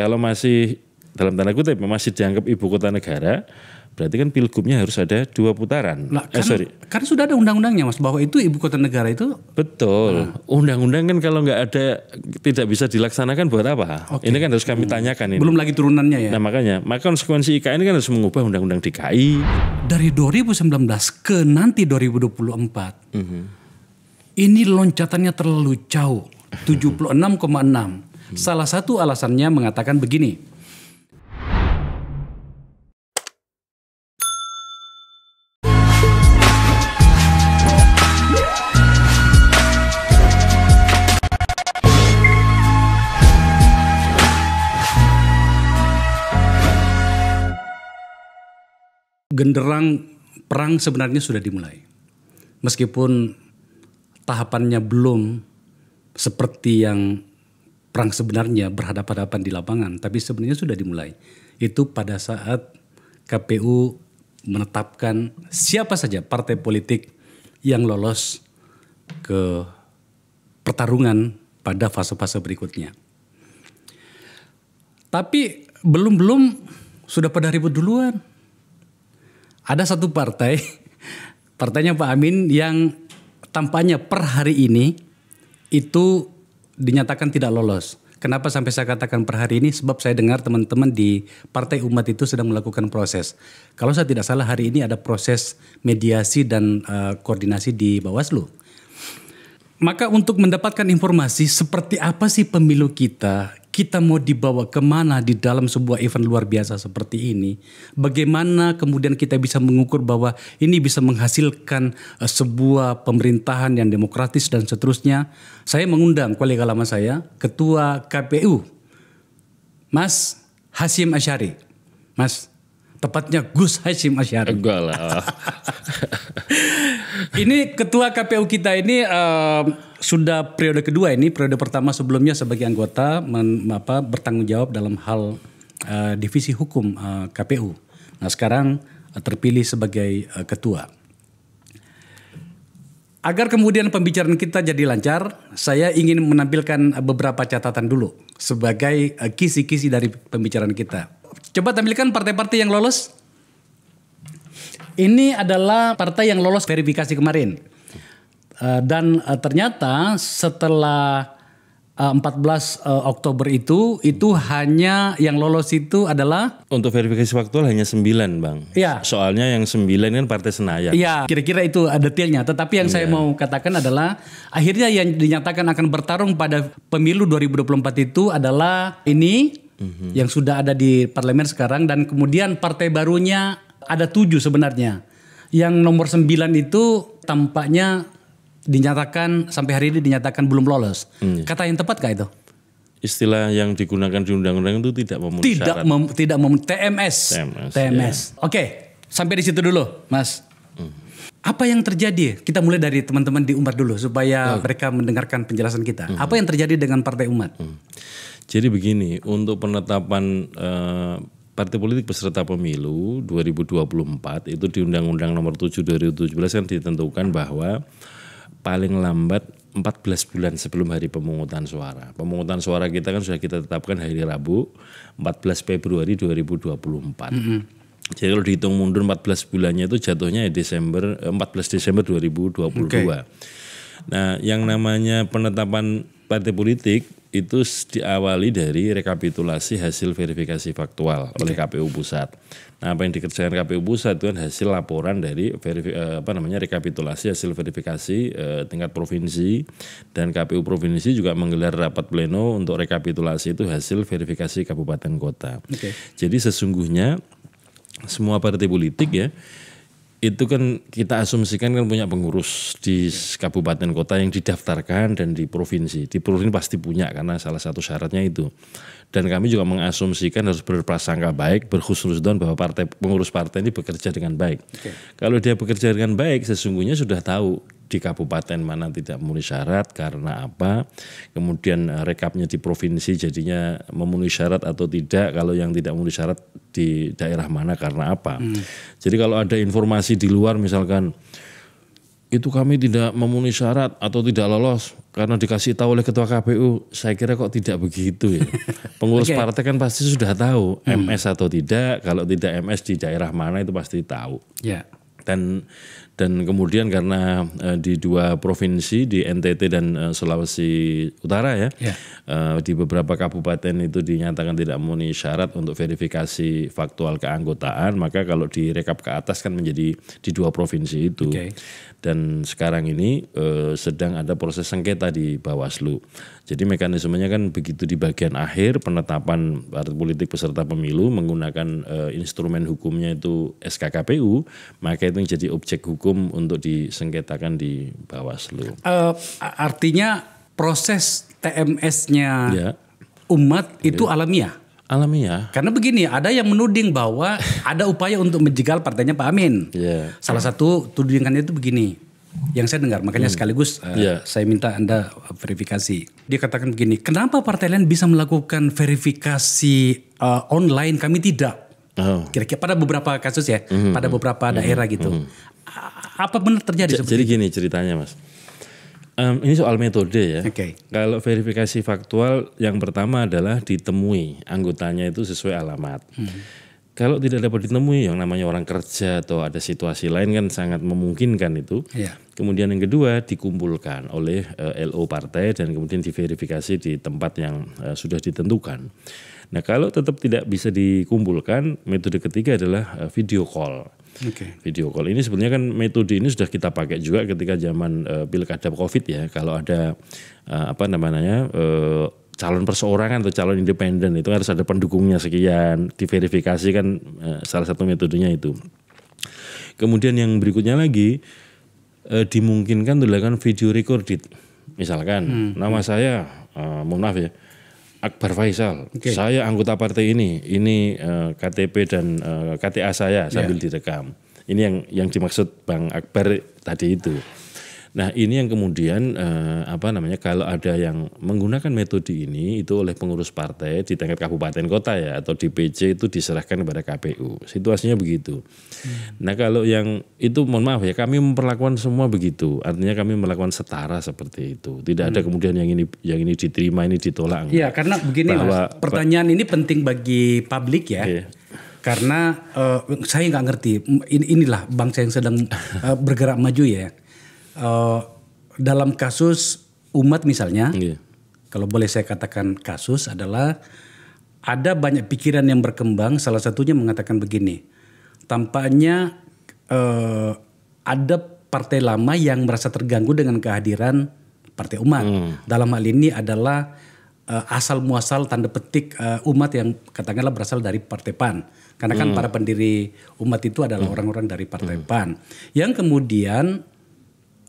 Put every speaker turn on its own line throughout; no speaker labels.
kalau masih dalam tanda kutip masih dianggap ibu kota negara, berarti kan pilgubnya harus ada dua putaran. Nah, kan, eh, sorry.
kan sudah ada undang-undangnya mas bahwa itu ibu kota negara itu.
Betul. Ah. Undang-undang kan kalau nggak ada tidak bisa dilaksanakan buat apa? Okay. Ini kan harus kami tanyakan ini. Belum lagi turunannya ya. Nah makanya maka konsekuensi IKN ini kan harus mengubah undang-undang DKI.
Dari 2019 ke nanti 2024. Mm -hmm. Ini loncatannya terlalu jauh. 76,6 Hmm. Salah satu alasannya mengatakan begini. Genderang perang sebenarnya sudah dimulai. Meskipun tahapannya belum seperti yang perang sebenarnya berhadapan-hadapan di lapangan, tapi sebenarnya sudah dimulai. Itu pada saat KPU menetapkan siapa saja partai politik yang lolos ke pertarungan pada fase-fase berikutnya. Tapi belum-belum sudah pada ribut duluan. Ada satu partai, partainya Pak Amin yang tampaknya per hari ini itu dinyatakan tidak lolos. Kenapa sampai saya katakan per hari ini? Sebab saya dengar teman-teman di Partai Umat itu sedang melakukan proses. Kalau saya tidak salah hari ini ada proses mediasi dan uh, koordinasi di Bawaslu. Maka untuk mendapatkan informasi seperti apa sih pemilu kita kita mau dibawa kemana di dalam sebuah event luar biasa seperti ini. Bagaimana kemudian kita bisa mengukur bahwa ini bisa menghasilkan eh, sebuah pemerintahan yang demokratis dan seterusnya. Saya mengundang kolega lama saya, Ketua KPU, Mas Hasim Asyari. Mas, tepatnya Gus Hasim Asyari. ini Ketua KPU kita ini... Uh, sudah periode kedua ini, periode pertama sebelumnya sebagai anggota men, apa, bertanggung jawab dalam hal uh, divisi hukum uh, eh, KPU. Nah sekarang uh, terpilih sebagai uh, ketua. Agar kemudian pembicaraan kita jadi lancar, saya ingin menampilkan beberapa catatan dulu sebagai kisi-kisi dari pembicaraan kita. Coba tampilkan partai-partai yang lolos. Ini adalah partai yang lolos verifikasi kemarin. Eh, dan uh, ternyata setelah uh, 14 uh, Oktober itu itu hanya
yang lolos itu adalah untuk verifikasi faktual hanya 9, Bang. Iya. Soalnya yang 9 kan Partai Senayan. Iya,
kira-kira itu eh, detailnya. Tetapi yang ya. saya iya. mau katakan adalah akhirnya yang dinyatakan akan bertarung pada pemilu 2024 itu adalah ini -hmm. yang sudah ada di parlemen sekarang dan kemudian partai barunya ada tujuh sebenarnya. Yang nomor sembilan itu tampaknya dinyatakan sampai hari ini dinyatakan belum lolos. Hmm. Kata yang tepat kah itu?
Istilah yang digunakan di undang-undang itu tidak memenuhi tidak syarat. Mem,
tidak mem TMS. TMS. TMS. Ya. Oke, sampai di situ dulu, Mas. Hmm. Apa yang terjadi? Kita mulai dari teman-teman di Umat dulu supaya hmm. mereka mendengarkan penjelasan kita. Hmm. Apa yang terjadi dengan Partai Umat? Hmm.
Jadi begini, untuk penetapan uh, Partai politik peserta pemilu 2024 itu di Undang-Undang Nomor 7 2017 yang ditentukan bahwa paling lambat 14 bulan sebelum hari pemungutan suara. Pemungutan suara kita kan sudah kita tetapkan hari Rabu 14 Februari 2024. Mm -hmm. Jadi kalau dihitung mundur 14 bulannya itu jatuhnya Desember 14 eh, Desember 2022. Okay. Nah, yang namanya penetapan partai politik itu diawali dari rekapitulasi hasil verifikasi faktual oleh KPU Pusat. Nah, apa yang dikerjakan KPU Pusat itu kan hasil laporan dari verifi, eh, apa namanya rekapitulasi hasil verifikasi eh, tingkat provinsi dan KPU provinsi juga menggelar rapat pleno untuk rekapitulasi itu hasil verifikasi kabupaten kota. Okay. Jadi sesungguhnya semua partai politik ya itu kan kita asumsikan kan punya pengurus di kabupaten kota yang didaftarkan dan di provinsi. Di provinsi pasti punya karena salah satu syaratnya itu. Dan kami juga mengasumsikan harus berprasangka baik, berhusnuzon bahwa partai pengurus partai ini bekerja dengan baik. Okay. Kalau dia bekerja dengan baik, sesungguhnya sudah tahu di kabupaten mana tidak memenuhi syarat karena apa, kemudian eh, rekapnya di provinsi jadinya memenuhi syarat atau tidak, kalau yang tidak memenuhi syarat di daerah mana karena apa. Hmm. Jadi kalau ada informasi di luar misalkan itu kami tidak memenuhi syarat atau tidak lolos karena dikasih tahu oleh ketua KPU saya kira kok tidak begitu ya pengurus okay. partai kan pasti sudah tahu hmm. MS atau tidak kalau tidak MS di daerah mana itu pasti tahu yeah. dan dan kemudian karena uh, di dua provinsi di NTT dan uh, Sulawesi Utara ya yeah. Ya. uh, di beberapa kabupaten itu dinyatakan tidak memenuhi syarat untuk verifikasi faktual keanggotaan maka kalau direkap ke atas kan menjadi di dua provinsi itu okay. dan sekarang ini uh, sedang ada proses sengketa di Bawaslu jadi mekanismenya kan begitu di bagian akhir penetapan partai politik peserta pemilu menggunakan uh, instrumen hukumnya itu SKKPU maka itu menjadi objek hukum hukum untuk disengketakan di Bawaslu.
Uh, artinya proses TMS-nya ya. umat iya. itu alamiah. Alamiah. Karena begini, ada yang menuding bahwa ada upaya untuk menjegal partainya Pak Amin. Ya. Salah satu tudingannya itu begini, yang saya dengar, makanya hmm. sekaligus uh, eh, yeah. saya minta anda verifikasi. Dia katakan begini, kenapa partai lain bisa melakukan verifikasi uh, online, kami tidak? Oh. Kira-kira oh. pada beberapa kasus ya, mm -hmm. pada hmm. beberapa hmm, daerah mm
-hmm. gitu. Mm -hmm
apa benar terjadi? J jadi
gini ceritanya mas. Um, ini soal metode ya. Okay. Kalau verifikasi faktual yang pertama adalah ditemui anggotanya itu sesuai alamat. Hmm. Kalau tidak dapat ditemui yang namanya orang kerja atau ada situasi lain kan sangat memungkinkan itu. Yeah. Kemudian yang kedua dikumpulkan oleh uh, eh, LO partai dan kemudian diverifikasi di tempat yang uh, sudah ditentukan. Nah kalau tetap tidak bisa dikumpulkan, metode ketiga adalah eh, video call. Okay. Video call ini sebenarnya kan metode ini sudah kita pakai juga ketika zaman uh, pilkada COVID ya. Kalau ada uh, apa namanya uh, calon perseorangan atau calon independen itu harus ada pendukungnya sekian, diverifikasi kan salah satu metodenya itu. Kemudian yang berikutnya lagi uh, dimungkinkan dilakukan video recorded. Misalkan hmm. nama saya uh, mohon maaf ya Akbar Faisal, okay. saya anggota partai ini, ini uh, eh, KTP dan uh, eh, KTA saya iya. sambil yeah. direkam. Ini yang yang dimaksud Bang Akbar tadi itu. Nah, ini yang kemudian eh, apa namanya kalau ada yang menggunakan metode ini itu oleh pengurus partai di tingkat kabupaten kota ya atau DPC itu diserahkan kepada KPU. Situasinya begitu. Hmm. Nah, kalau yang itu mohon maaf ya kami memperlakukan semua begitu. Artinya kami melakukan setara seperti itu. Tidak hmm. ada kemudian yang ini yang ini diterima ini ditolak.
Iya, karena begini Bahwa, Mas,
pertanyaan ini penting
bagi publik ya. Okay. karena uh, saya nggak ngerti inilah bangsa yang sedang uh, bergerak maju ya uh, dalam kasus umat misalnya, yeah. kalau boleh saya katakan kasus adalah ada banyak pikiran yang berkembang. Salah satunya mengatakan begini, tampaknya uh, ada partai lama yang merasa terganggu dengan kehadiran partai umat. Mm. Dalam hal ini adalah uh, asal muasal tanda petik uh, umat yang katakanlah berasal dari partai PAN. Karena kan mm. para pendiri umat itu adalah hmm. orang-orang mm. dari partai mm. PAN. Yang kemudian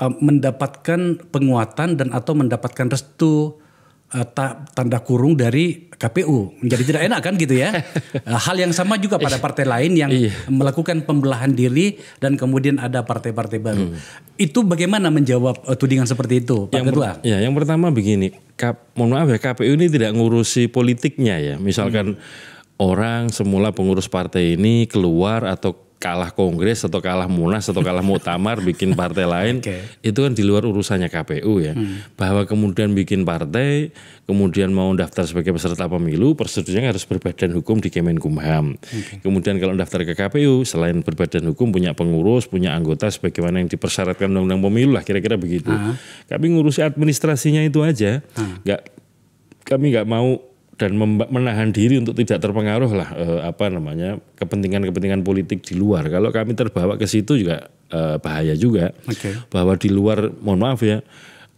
Eh, mendapatkan penguatan dan atau mendapatkan restu uh, tanda kurung dari KPU menjadi tidak enak kan gitu ya eh, hal yang sama juga pada iya. partai lain yang iya. melakukan pembelahan diri dan kemudian ada partai-partai baru hmm. itu bagaimana menjawab uh, tudingan seperti itu Pak yang Ketua? Ya
yang pertama begini, Kap, mohon maaf ya KPU ini tidak ngurusi politiknya ya misalkan hmm. orang semula pengurus partai ini keluar atau kalah kongres atau kalah munas atau kalah muktamar bikin partai lain okay. itu kan di luar urusannya KPU ya hmm. bahwa kemudian bikin partai kemudian mau daftar sebagai peserta pemilu persetujuannya harus berbadan hukum di Kemenkumham okay. kemudian kalau daftar ke KPU selain berbadan hukum punya pengurus punya anggota sebagaimana yang dipersyaratkan undang-undang pemilu lah kira-kira begitu uh ah. -huh. kami ngurusi administrasinya itu aja ah. nggak uh -huh. kami nggak mau dan menahan diri untuk tidak terpengaruh lah eh, apa namanya kepentingan-kepentingan politik di luar. Kalau kami terbawa ke situ juga eh, bahaya juga. Okay. Bahwa di luar, mohon maaf ya,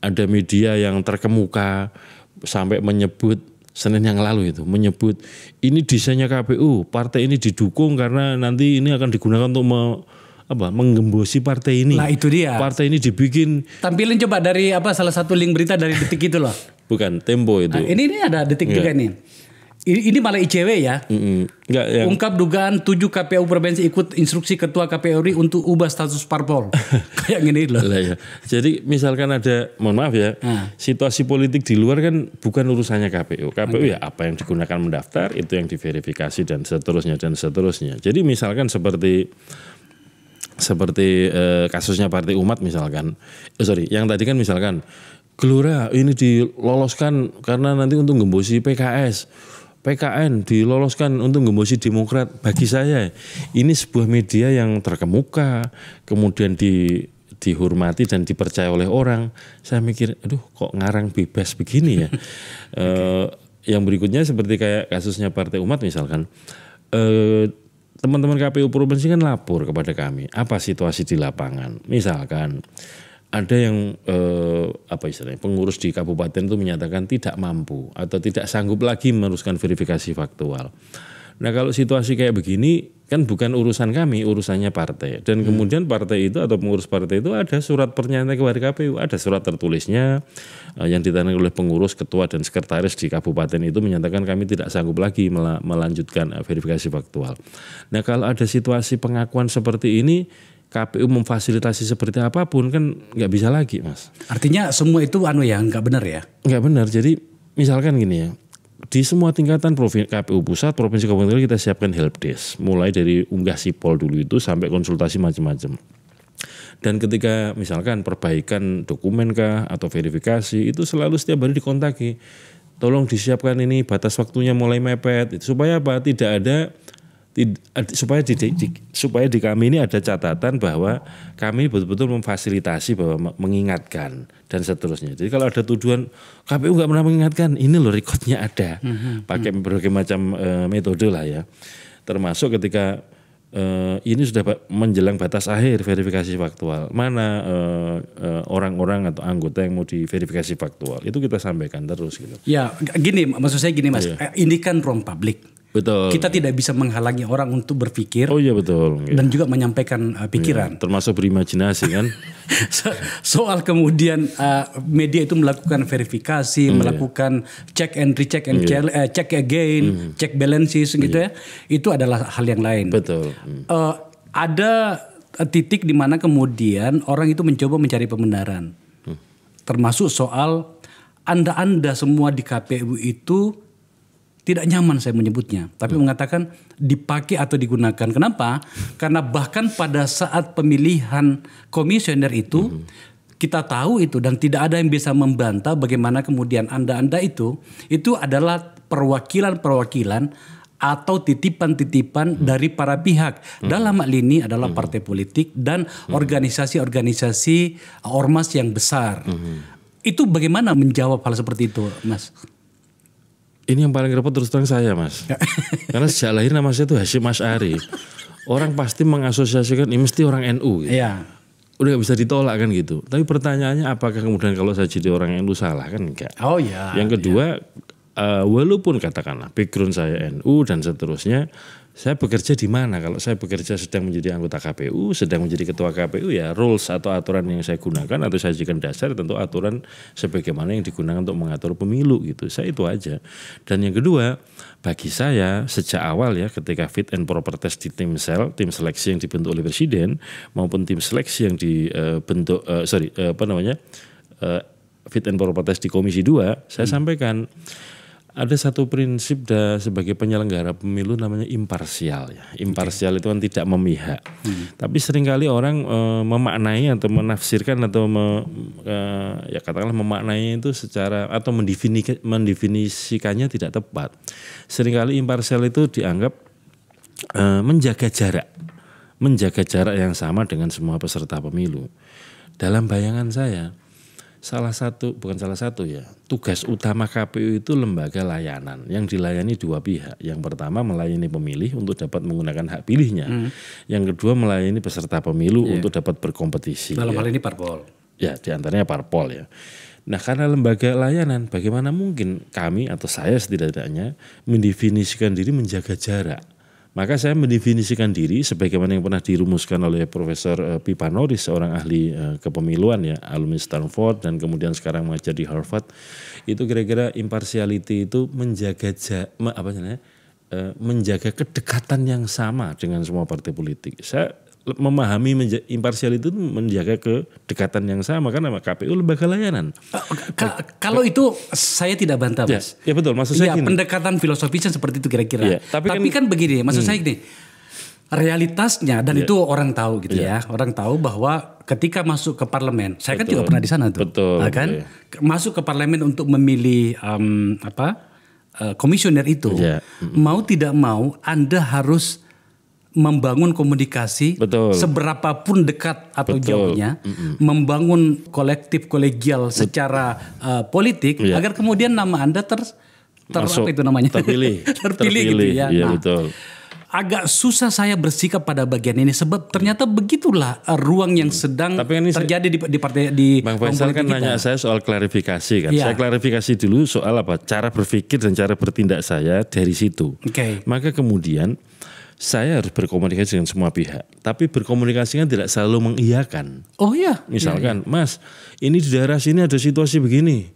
ada media yang terkemuka sampai menyebut Senin yang lalu itu menyebut ini desainnya KPU, partai ini didukung karena nanti ini akan digunakan untuk me, apa menggembosi partai ini. Nah, itu dia. Partai ini dibikin
tampilin coba dari apa salah
satu link berita dari detik itu loh. Bukan Tempo itu. Nah, ini
ini ada detik yeah. juga nih. Ini, ini malah ICW ya.
Nggak, yang... Ungkap
dugaan tujuh KPU provinsi ikut instruksi ketua KPU RI untuk ubah
status parpol. Kayak gini loh. ya. Jadi misalkan ada, mohon maaf ya, nah. situasi politik di luar kan bukan urusannya KPU. KPU okay. ya apa yang digunakan mendaftar itu yang diverifikasi dan seterusnya dan seterusnya. Jadi misalkan seperti seperti eh, kasusnya Partai Umat misalkan, eh, sorry, yang tadi kan misalkan Gelora ini diloloskan karena nanti untuk gembosi PKS. PKN diloloskan untuk gembosi Demokrat bagi saya ini sebuah media yang terkemuka kemudian di dihormati dan dipercaya oleh orang saya mikir aduh kok ngarang bebas begini ya e, yang berikutnya seperti kayak kasusnya Partai Umat misalkan e, teman-teman KPU provinsi kan lapor kepada kami apa situasi di lapangan misalkan ada yang eh, apa istilahnya pengurus di kabupaten itu menyatakan tidak mampu atau tidak sanggup lagi meneruskan verifikasi faktual. Nah kalau situasi kayak begini kan bukan urusan kami, urusannya partai. Dan hmm. kemudian partai itu atau pengurus partai itu ada surat pernyataan kepada KPU, ada surat tertulisnya eh, yang ditandai oleh pengurus, ketua dan sekretaris di kabupaten itu menyatakan kami tidak sanggup lagi melanjutkan eh, verifikasi faktual. Nah kalau ada situasi pengakuan seperti ini KPU memfasilitasi seperti apapun kan nggak bisa lagi mas. Artinya semua itu anu ya nggak benar ya? Nggak benar. Jadi misalkan gini ya di semua tingkatan provinsi KPU pusat provinsi kabupaten kita siapkan help desk mulai dari unggah sipol dulu itu sampai konsultasi macam-macam. Dan ketika misalkan perbaikan dokumen kah atau verifikasi itu selalu setiap hari dikontaki. Tolong disiapkan ini batas waktunya mulai mepet. Supaya apa? Tidak ada supaya di, di, supaya di kami ini ada catatan bahwa kami betul-betul memfasilitasi bahwa mengingatkan dan seterusnya. Jadi kalau ada tuduhan KPU nggak pernah mengingatkan, ini loh rekodnya ada, mm-hmm. pakai berbagai macam e, metode lah ya. Termasuk ketika e, ini sudah menjelang batas akhir verifikasi faktual, mana e, orang-orang atau anggota yang mau diverifikasi faktual itu kita sampaikan terus gitu.
Ya gini, maksud saya gini mas, iya. ini kan ruang publik Betul. Kita tidak bisa menghalangi orang untuk berpikir. Oh iya betul. Iya. Dan juga menyampaikan uh, iya, pikiran.
Iya, termasuk berimajinasi kan.
so, soal kemudian uh, media itu melakukan verifikasi, mm, melakukan iya. check and recheck and iya. uh, check again, mm. check balances gitu ya. Itu adalah hal yang lain. Betul. Hmm. Uh, ada uh, titik di mana kemudian orang itu mencoba mencari pembenaran. Mm. Termasuk soal anda-anda semua di KPU itu tidak nyaman saya menyebutnya, tapi hmm. mengatakan dipakai atau digunakan. Kenapa? Karena bahkan pada saat pemilihan komisioner itu hmm. kita tahu itu dan tidak ada yang bisa membantah bagaimana kemudian Anda-anda itu itu adalah perwakilan-perwakilan atau titipan-titipan hmm. dari para pihak. Hmm. Dalam hal ini adalah hmm. partai politik dan hmm. organisasi-organisasi ormas yang besar. Hmm. Itu bagaimana
menjawab hal seperti itu, Mas? Ini yang paling repot terus terang saya mas. Ya. Karena sejak lahir nama saya itu Hashim Ari Orang pasti mengasosiasikan ini mesti orang NU. Gitu. Iya. Udah gak bisa ditolak kan gitu. Tapi pertanyaannya apakah kemudian kalau saya jadi orang NU salah kan enggak. Oh iya. Yang kedua iya. Uh, walaupun katakanlah background saya NU dan seterusnya saya bekerja di mana? Kalau saya bekerja sedang menjadi anggota KPU, sedang menjadi ketua KPU ya rules atau aturan yang saya gunakan atau saya jadikan dasar tentu aturan sebagaimana yang digunakan untuk mengatur pemilu gitu. Saya itu aja. Dan yang kedua, bagi saya sejak awal ya ketika fit and proper test di tim sel, tim seleksi yang dibentuk oleh presiden maupun tim seleksi yang dibentuk eh, uh, eh, sorry uh, apa namanya uh, fit and proper test di komisi 2, saya hmm. sampaikan ada satu prinsip da, sebagai penyelenggara pemilu namanya imparsial ya. Imparsial itu kan tidak memihak. Hmm. Tapi seringkali orang e, memaknai atau menafsirkan atau me, e, ya katakanlah memaknai itu secara atau mendefini, mendefinisikannya tidak tepat. Seringkali imparsial itu dianggap e, menjaga jarak, menjaga jarak yang sama dengan semua peserta pemilu. Dalam bayangan saya, salah satu bukan salah satu ya tugas utama KPU itu lembaga layanan yang dilayani dua pihak yang pertama melayani pemilih untuk dapat menggunakan hak pilihnya hmm. yang kedua melayani peserta pemilu yeah. untuk dapat berkompetisi dalam ya. hal ini parpol ya diantaranya parpol ya nah karena lembaga layanan bagaimana mungkin kami atau saya setidaknya mendefinisikan diri menjaga jarak maka saya mendefinisikan diri sebagaimana yang pernah dirumuskan oleh Profesor eh, Pipa Norris, seorang ahli eh, kepemiluan ya, alumni Stanford dan kemudian sekarang mengajar di Harvard. Itu kira-kira impartiality itu menjaga apa namanya? Eh, menjaga kedekatan yang sama dengan semua partai politik. Saya memahami menja- imparsial itu menjaga kedekatan yang sama karena KPU lembaga layanan. Ka kalau itu saya tidak bantah, ya, Mas. Ya betul, maksud saya ya, gini. pendekatan filosofisnya seperti itu kira-kira. Ya, tapi,
tapi kan, kan begini, maksud hmm. saya ini Realitasnya dan ya. itu orang tahu gitu ya. ya. Orang tahu bahwa ketika masuk ke parlemen, saya betul. kan juga pernah di sana tuh. Betul. Nah, kan ya. masuk ke parlemen untuk memilih um, apa? Uh, komisioner itu. Ya. Mau tidak mau Anda harus membangun komunikasi Betul. seberapapun dekat atau Betul. jauhnya mm -mm. membangun kolektif kolegial Betul. secara uh, politik yeah. agar kemudian nama Anda ter ter Masuk, apa itu namanya terpilih terpilih, terpilih gitu ya. Iya, nah, betul. Agak susah saya bersikap pada bagian ini sebab ternyata begitulah eh, ruang yang mm. sedang Tapi ini terjadi di, di partai di Bang Faisal kan kita. nanya
saya soal klarifikasi kan. Ya. Saya klarifikasi dulu soal apa cara berpikir dan cara bertindak saya dari situ. Okay. Maka kemudian saya harus berkomunikasi dengan semua pihak. Tapi berkomunikasinya kan tidak selalu mengiyakan. Oh iya. Misalkan, iya, iya. Mas, ini di daerah sini ada situasi begini.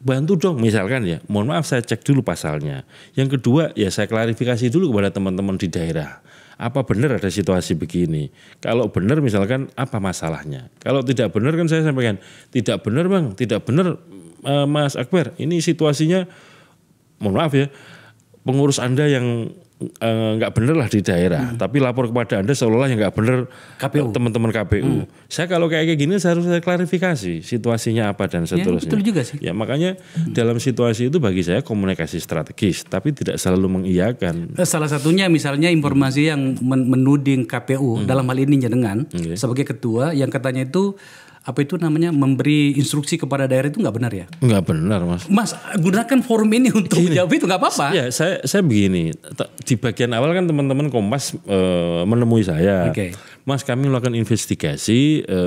Bantu dong, misalkan ya. Mohon maaf, saya cek dulu pasalnya. Yang kedua, ya saya klarifikasi dulu kepada teman-teman di daerah. Apa benar ada situasi begini? Kalau benar, misalkan apa masalahnya? Kalau tidak benar kan saya sampaikan, tidak benar bang, tidak benar eh, Mas Akbar. Ini situasinya, mohon maaf ya, pengurus Anda yang Eh, nggak uh, bener lah di daerah, hmm. tapi lapor kepada anda seolah-olah yang nggak bener eh, teman-teman KPU. Hmm. Saya kalau kayak gini saya harus klarifikasi situasinya apa dan ya, seterusnya. Ya, betul juga sih. Ya makanya hmm. dalam situasi itu bagi saya komunikasi strategis, tapi tidak selalu mengiyakan.
Eh, salah satunya misalnya informasi hmm. yang menuding KPU hmm. dalam hal ini jenengan okay. sebagai ketua yang katanya itu apa itu namanya memberi instruksi kepada daerah itu nggak benar ya?
Nggak benar mas. Mas
gunakan forum ini untuk
ini. Iya. jawab itu nggak apa-apa. Ya saya saya begini di bagian awal kan teman-teman Kompas e, menemui saya. Okay. Mas kami melakukan investigasi e,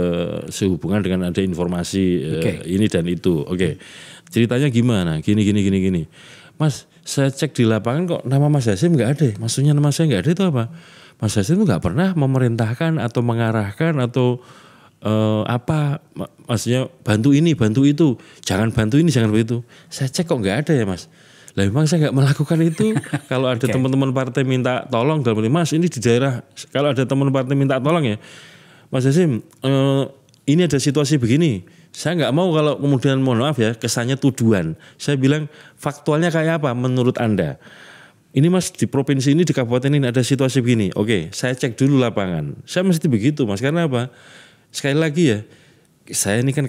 sehubungan dengan ada informasi e, eh, okay. ini dan itu. Oke okay. ceritanya gimana? Gini gini gini gini. Mas saya cek di lapangan kok nama Mas Hasim nggak ada. Ya? Maksudnya nama saya nggak ada itu apa? Mas Hasim nggak pernah memerintahkan atau mengarahkan atau uh, apa maksudnya bantu ini bantu itu jangan bantu ini jangan begitu saya cek kok nggak ada ya mas lah memang saya nggak melakukan itu kalau ada okay. teman-teman partai minta tolong dalam ini mas ini di daerah kalau ada teman partai minta tolong ya mas Yasim uh, ini ada situasi begini saya nggak mau kalau kemudian mohon maaf ya kesannya tuduhan saya bilang faktualnya kayak apa menurut anda ini mas di provinsi ini di kabupaten ini ada situasi begini oke saya cek dulu lapangan saya mesti begitu mas karena apa sekali lagi ya saya ini kan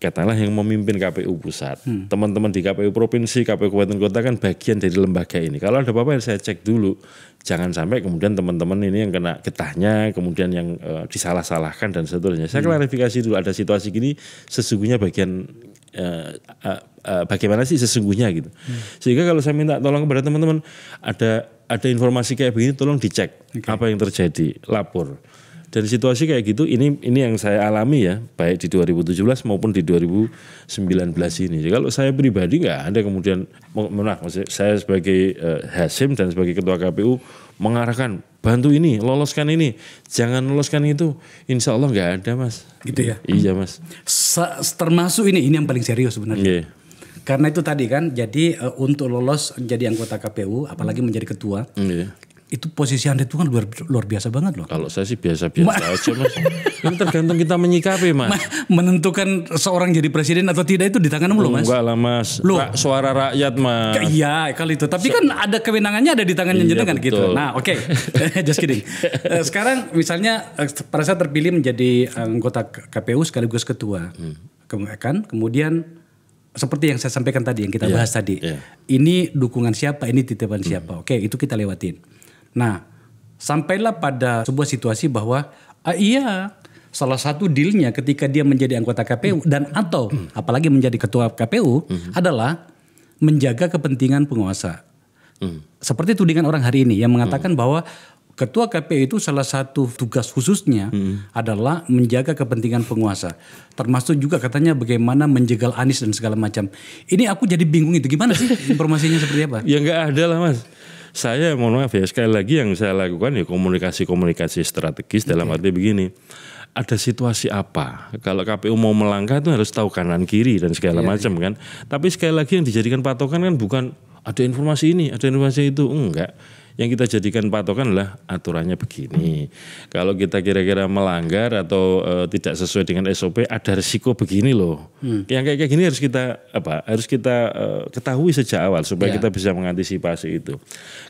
katalah yang memimpin KPU pusat teman hmm. teman-teman di KPU provinsi KPU kabupaten kota kan bagian dari lembaga ini kalau ada apa-apa saya cek dulu jangan sampai kemudian teman-teman ini yang kena getahnya kemudian yang e, disalah-salahkan dan seterusnya saya hmm. klarifikasi dulu ada situasi gini sesungguhnya bagian uh, uh, bagaimana sih sesungguhnya gitu hmm. sehingga kalau saya minta tolong kepada teman-teman ada ada informasi kayak begini tolong dicek okay. apa yang terjadi lapor dan situasi kayak gitu ini ini yang saya alami ya baik di 2017 maupun di 2019 ini. Jadi kalau saya pribadi nggak ada kemudian menang, saya sebagai uh, Hasim dan sebagai ketua KPU mengarahkan bantu ini loloskan ini jangan loloskan itu insya Allah nggak ada mas gitu ya iya mas Sa termasuk ini ini yang paling serius sebenarnya yeah.
karena itu tadi kan jadi uh, untuk lolos menjadi anggota KPU apalagi menjadi ketua yeah itu posisi Anda itu kan luar, luar biasa banget loh. Kalau saya sih biasa-biasa aja mas. Ini tergantung kita menyikapi mas. Ma menentukan seorang jadi presiden atau tidak itu di tanganmu loh mas. Enggak
lah mas. Loh. Ra suara rakyat mas.
iya kalau itu. Tapi so kan ada kewenangannya ada di tangan iya, gitu kan gitu. Nah oke. Okay. Just kidding. Eh, sekarang misalnya eh, pada saat terpilih menjadi anggota KPU sekaligus ketua. Hmm. Kan kemudian seperti yang saya sampaikan tadi yang kita yeah. bahas tadi. Yeah. Ini dukungan siapa, ini titipan hmm. siapa. Oke, itu kita lewatin. Nah, sampailah pada sebuah situasi bahwa ah, iya salah satu dealnya ketika dia menjadi anggota KPU hmm. dan atau hmm. apalagi menjadi ketua KPU hmm. adalah menjaga kepentingan penguasa. Hmm. Seperti tudingan orang hari ini yang mengatakan hmm. bahwa ketua KPU itu salah satu tugas khususnya hmm. adalah menjaga kepentingan penguasa. Termasuk juga katanya bagaimana menjegal Anies dan segala macam. Ini aku jadi bingung itu gimana sih informasinya seperti apa?
Ya nggak ada lah mas saya mohon maaf ya sekali lagi yang saya lakukan ya komunikasi-komunikasi strategis okay. dalam arti begini ada situasi apa kalau KPU mau melangkah itu harus tahu kanan kiri dan segala yeah, macam yeah. kan tapi sekali lagi yang dijadikan patokan kan bukan ada informasi ini ada informasi itu enggak yang kita jadikan patokan adalah aturannya begini. Kalau kita kira-kira melanggar atau e, tidak sesuai dengan SOP ada resiko begini loh. Hmm. Yang kayak kayak gini harus kita apa? Harus kita e, ketahui sejak awal supaya yeah. kita bisa mengantisipasi itu.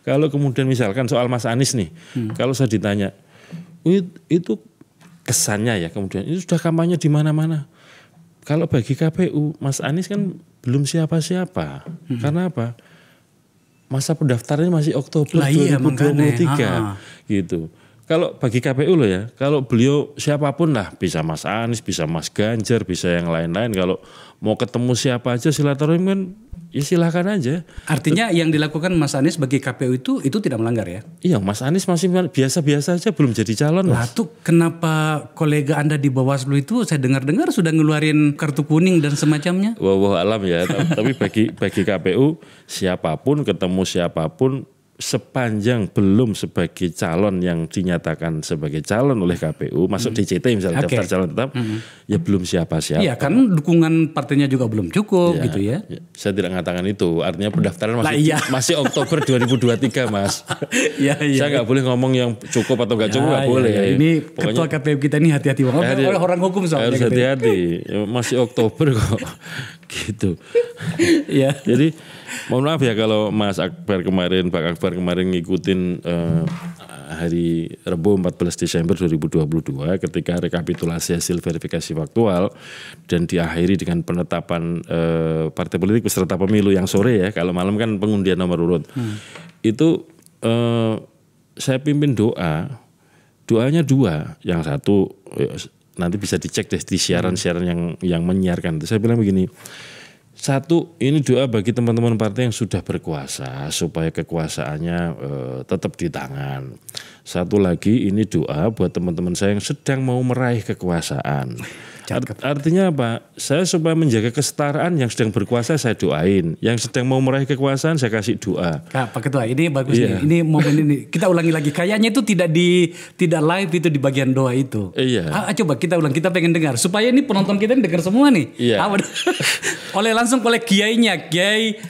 Kalau kemudian misalkan soal Mas Anies nih, hmm. kalau saya ditanya itu kesannya ya kemudian itu sudah kampanye di mana-mana. Kalau bagi KPU Mas Anies kan belum siapa-siapa. Hmm. Karena apa? masa pendaftarannya masih Oktober lah iya, 2023 iya, gitu. Kalau bagi KPU loh ya, kalau beliau siapapun lah, bisa Mas Anies, bisa Mas Ganjar, bisa yang lain-lain. Kalau mau ketemu siapa aja silaturahim kan Ya silahkan aja. Artinya yang dilakukan Mas Anies bagi KPU itu itu tidak melanggar ya?
Iya, Mas Anies masih biasa-biasa aja, belum jadi calon. Lah tuh kenapa kolega Anda di Bawaslu itu saya dengar-dengar sudah ngeluarin kartu kuning dan semacamnya?
Wow, wow alam ya. tapi bagi bagi KPU siapapun ketemu siapapun sepanjang belum sebagai calon yang dinyatakan sebagai calon oleh KPU masuk hmm. DCT misalnya okay. daftar calon tetap hmm. ya belum siapa-siapa. Iya, kan dukungan partainya juga belum cukup ya, gitu ya. ya. Saya tidak mengatakan itu. Artinya pendaftaran masih iya. masih Oktober 2023, Mas. Iya, iya. Saya iya. nggak boleh ngomong yang cukup atau nggak ya, cukup nggak ya, boleh. Ya. Ini Pokoknya, ketua
KPU kita ini hati-hati banget hati, orang, orang hukum soalnya. Harus gitu ya. hati-hati.
Masih Oktober kok. gitu. ya Jadi Mohon maaf ya kalau Mas Akbar kemarin, Pak Akbar kemarin ngikutin uh, hari Rebo 14 Desember 2022 ketika rekapitulasi hasil verifikasi faktual dan diakhiri dengan penetapan eh, partai politik peserta pemilu yang sore ya kalau malam kan pengundian nomor urut hmm. itu eh, saya pimpin doa doanya dua yang satu eh, nanti bisa dicek deh di siaran-siaran yang yang menyiarkan saya bilang begini satu, ini doa bagi teman-teman partai yang sudah berkuasa supaya kekuasaannya e, tetap di tangan. Satu lagi ini doa buat teman-teman saya yang sedang mau meraih kekuasaan. Art, artinya apa? Saya supaya menjaga kesetaraan yang sedang berkuasa saya doain, yang sedang mau meraih kekuasaan saya kasih doa. Nah, Pak Ketua, ini bagus iya. nih.
Ini momen ini kita ulangi lagi. Kayaknya itu tidak di tidak live itu di bagian doa itu. Iya. Ah, ah coba kita ulang, kita pengen dengar supaya ini penonton kita ini dengar semua nih. Iya. Ah, oleh langsung oleh
kiainya, Kiai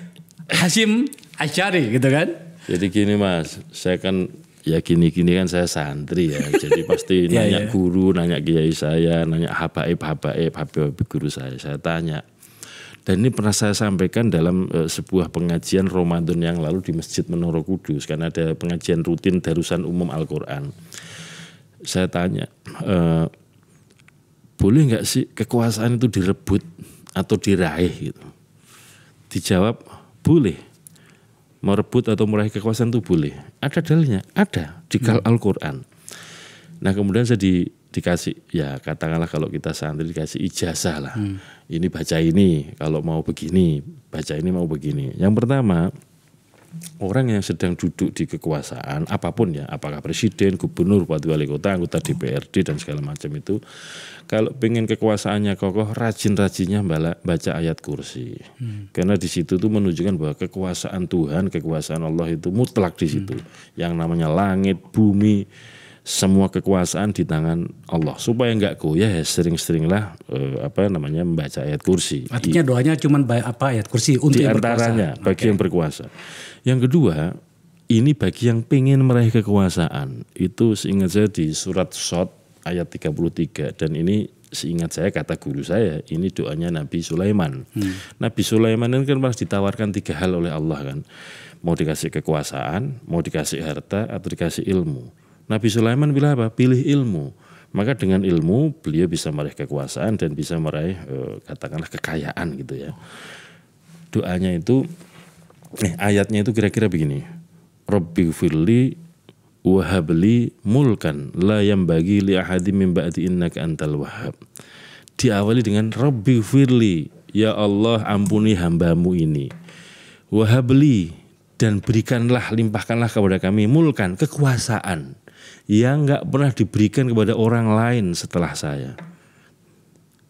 Hasim Asyari gitu kan. Jadi gini Mas, saya kan ya gini-gini kan saya santri ya jadi pasti ya, nanya yeah. guru nanya kiai saya nanya habaib habaib habaib guru saya saya tanya dan ini pernah saya sampaikan dalam e, sebuah pengajian Ramadan yang lalu di Masjid Menoro Kudus karena ada pengajian rutin darusan umum Al-Qur'an saya tanya e, boleh nggak sih kekuasaan itu direbut atau diraih gitu dijawab boleh merebut atau meraih kekuasaan itu boleh ada dalilnya, ada di hmm. Al-Qur'an. Nah, kemudian saya di, dikasih ya katakanlah kalau kita santri dikasih ijazah lah. Hmm. Ini baca ini, kalau mau begini, baca ini mau begini. Yang pertama, orang yang sedang duduk di kekuasaan apapun ya apakah presiden gubernur bupati wali kota anggota DPRD dan segala macam itu kalau pengen kekuasaannya kokoh rajin-rajinnya baca ayat kursi hmm. karena di situ tuh menunjukkan bahwa kekuasaan Tuhan kekuasaan Allah itu mutlak di situ hmm. yang namanya langit bumi semua kekuasaan di tangan Allah supaya nggak goyah ya sering-seringlah uh, apa namanya membaca ayat kursi. Artinya
doanya cuma apa ayat kursi untuk di antaranya berkuasa. bagi okay. yang
berkuasa. Yang kedua ini bagi yang pengen meraih kekuasaan itu seingat saya di surat Sot ayat 33 dan ini seingat saya kata guru saya ini doanya Nabi Sulaiman. Hmm. Nabi Sulaiman ini kan pernah ditawarkan tiga hal oleh Allah kan, mau dikasih kekuasaan, mau dikasih harta atau dikasih ilmu. Nabi Sulaiman bilang apa? Pilih ilmu. Maka dengan ilmu beliau bisa meraih kekuasaan dan bisa meraih eh, katakanlah kekayaan gitu ya. Doanya itu eh ayatnya itu kira-kira begini. Rabbi firli wahabli mulkan la yang bagi li ahadi min ba'di innaka antal wahab. Diawali dengan Rabbi firli, ya Allah ampuni hambamu ini. Wahabli dan berikanlah limpahkanlah kepada kami mulkan kekuasaan yang nggak pernah diberikan kepada orang lain setelah saya.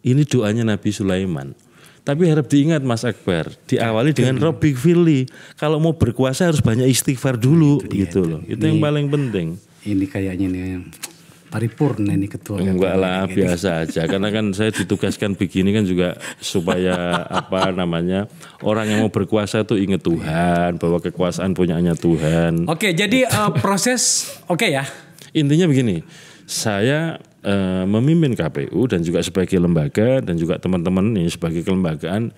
Ini doanya Nabi Sulaiman. Tapi harap diingat Mas Akbar, diawali dengan Robik Fili. Kalau mau berkuasa harus banyak istighfar dulu dia, gitu loh. Itu, itu yang paling penting. Ini kayaknya nih paripurna ini ketua. Enggak lah, biasa aja. Karena kan saya ditugaskan begini kan juga supaya apa namanya? Orang yang mau berkuasa tuh ingat Tuhan, bahwa kekuasaan punyanya Tuhan. Oke, jadi uh,
proses oke okay ya.
Intinya begini, saya uh, memimpin KPU dan juga sebagai lembaga dan juga teman-teman ini sebagai kelembagaan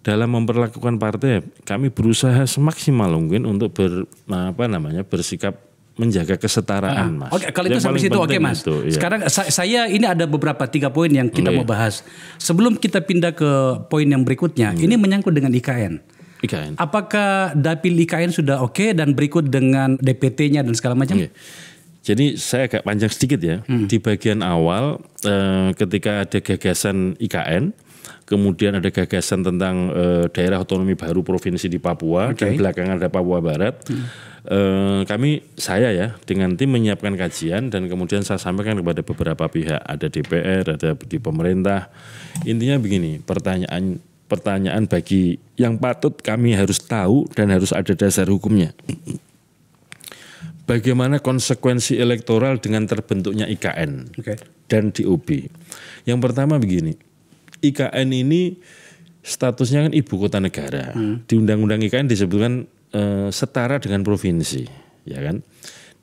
dalam memperlakukan partai kami berusaha semaksimal mungkin untuk ber apa namanya bersikap menjaga kesetaraan, uh, Mas. Oke, okay, kalau itu sampai situ oke, okay, Mas. Itu, iya. Sekarang saya
ini ada beberapa tiga poin yang kita okay. Iya. mau bahas. Sebelum kita pindah ke poin yang berikutnya, hmm. ini menyangkut dengan IKN. IKN. Apakah dapil IKN sudah oke okay dan berikut dengan DPT-nya
dan segala macam? Okay. Iya. Jadi saya agak panjang sedikit ya. Hmm. Di bagian awal e, ketika ada gagasan IKN, kemudian ada gagasan tentang e, daerah otonomi baru provinsi di Papua okay. dan belakangan ada Papua Barat. Hmm. E, kami saya ya dengan tim menyiapkan kajian dan kemudian saya sampaikan kepada beberapa pihak, ada DPR, ada di pemerintah. Intinya begini, pertanyaan pertanyaan bagi yang patut kami harus tahu dan harus ada dasar hukumnya bagaimana konsekuensi elektoral dengan terbentuknya IKN okay. dan DOB. Yang pertama begini, IKN ini statusnya kan ibu kota negara. Hmm. Di undang-undang IKN disebutkan e, setara dengan provinsi, ya kan?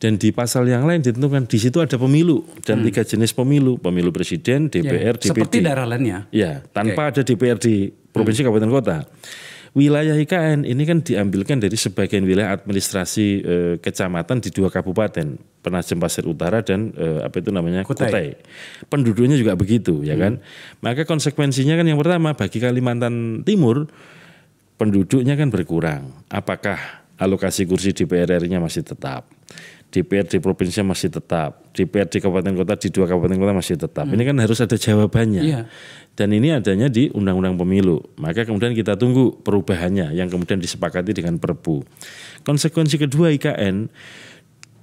Dan di pasal yang lain ditentukan di situ ada pemilu dan hmm. tiga jenis pemilu, pemilu presiden, DPR, ya, DPD. Ya. Seperti daerah lainnya. Ya, tanpa okay. ada DPR di provinsi hmm. kabupaten kota wilayah IKN ini kan diambilkan dari sebagian wilayah administrasi e, kecamatan di dua kabupaten Penajem Pasir Utara dan e, apa itu namanya Kutai. Kutai. Penduduknya juga begitu ya hmm. kan. Maka konsekuensinya kan yang pertama bagi Kalimantan Timur penduduknya kan berkurang. Apakah alokasi kursi DPR-nya masih tetap? DPRD provinsi masih tetap, DPRD kabupaten kota di dua kabupaten kota masih tetap. Hmm. Ini kan harus ada jawabannya. Iya. Dan ini adanya di Undang-Undang Pemilu. Maka kemudian kita tunggu perubahannya yang kemudian disepakati dengan Perpu. Konsekuensi kedua IKN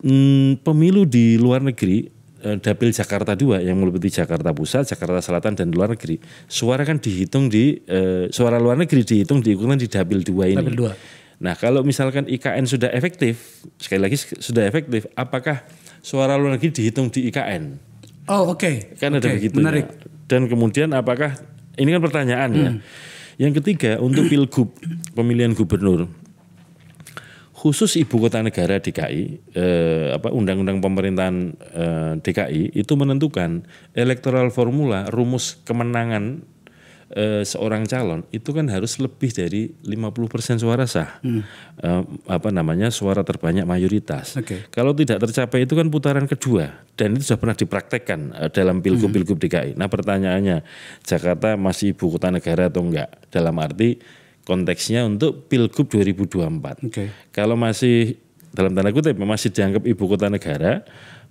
hmm, pemilu di luar negeri eh, dapil Jakarta 2 yang meliputi Jakarta Pusat, Jakarta Selatan dan luar negeri. Suara kan dihitung di uh, suara luar negeri dihitung diikutkan di dapil 2 ini. Dapil 2. Nah kalau misalkan IKN sudah efektif, sekali lagi sudah efektif, apakah suara luar negeri dihitung di IKN? Oh oke. Okay. Kan okay. ada begitu. Ya. Menarik. Dan kemudian apakah ini kan pertanyaan ya. hmm. ya. Yang ketiga untuk pilgub pemilihan gubernur khusus ibu kota negara DKI eh, apa undang-undang pemerintahan eh, DKI itu menentukan elektoral formula rumus kemenangan e, seorang calon itu kan harus lebih dari 50% suara sah. Hmm. E, apa namanya? suara terbanyak mayoritas. Okay. Kalau tidak tercapai itu kan putaran kedua dan itu sudah pernah dipraktekkan e, dalam Pilgub-Pilgub hmm. DKI. Nah, pertanyaannya Jakarta masih ibu kota negara atau enggak? Dalam arti konteksnya untuk Pilgub 2024. Okay. Kalau masih dalam tanda kutip masih dianggap ibu kota negara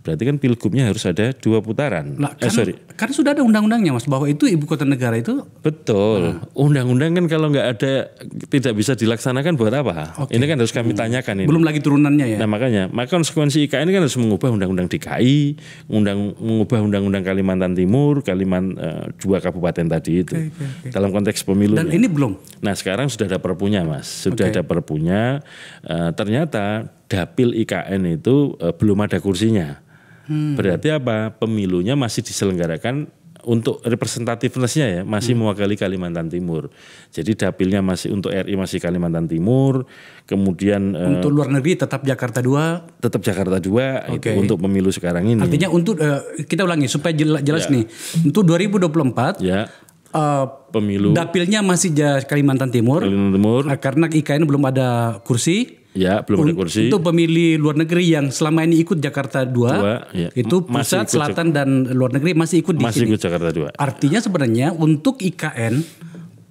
Berarti kan pilgubnya harus ada dua putaran. Nah, kan, eh, sorry.
kan sudah ada undang-undangnya mas bahwa itu ibu kota negara itu.
Betul. Nah. Undang-undang kan kalau nggak ada tidak bisa dilaksanakan buat apa? Okay. Ini kan harus kami hmm. tanyakan ini. Belum lagi turunannya ya. Nah makanya maka konsekuensi IKN ini kan harus mengubah undang-undang DKI, undang mengubah undang-undang Kalimantan Timur, Kalimantan uh, eh, dua kabupaten tadi itu okay, okay, okay. dalam konteks pemilu. Dan ini belum. Nah sekarang sudah ada perpunya mas, sudah okay. ada perpunya. Uh, ternyata dapil IKN itu uh, belum ada kursinya. Hmm. Berarti apa? Pemilunya masih diselenggarakan untuk representativenessnya ya masih hmm. mewakili Kalimantan Timur. Jadi dapilnya masih untuk RI masih Kalimantan Timur. Kemudian eh, untuk uh, luar negeri tetap Jakarta 2, tetap Jakarta 2 okay. itu untuk pemilu sekarang ini. Artinya
untuk uh, kita ulangi supaya jelas, jelas ya. nih. Untuk 2024 ya uh, pemilu dapilnya masih Kalimantan Timur. Kalimantan Timur. Uh, karena IKN belum ada kursi.
Ya, belum ada kursi. Untuk
pemilih luar negeri yang selama ini ikut Jakarta 2, dua, ya. itu masih pusat, ikut, selatan dan luar negeri masih ikut di masih sini. Masih ikut Jakarta 2. Artinya sebenarnya untuk IKN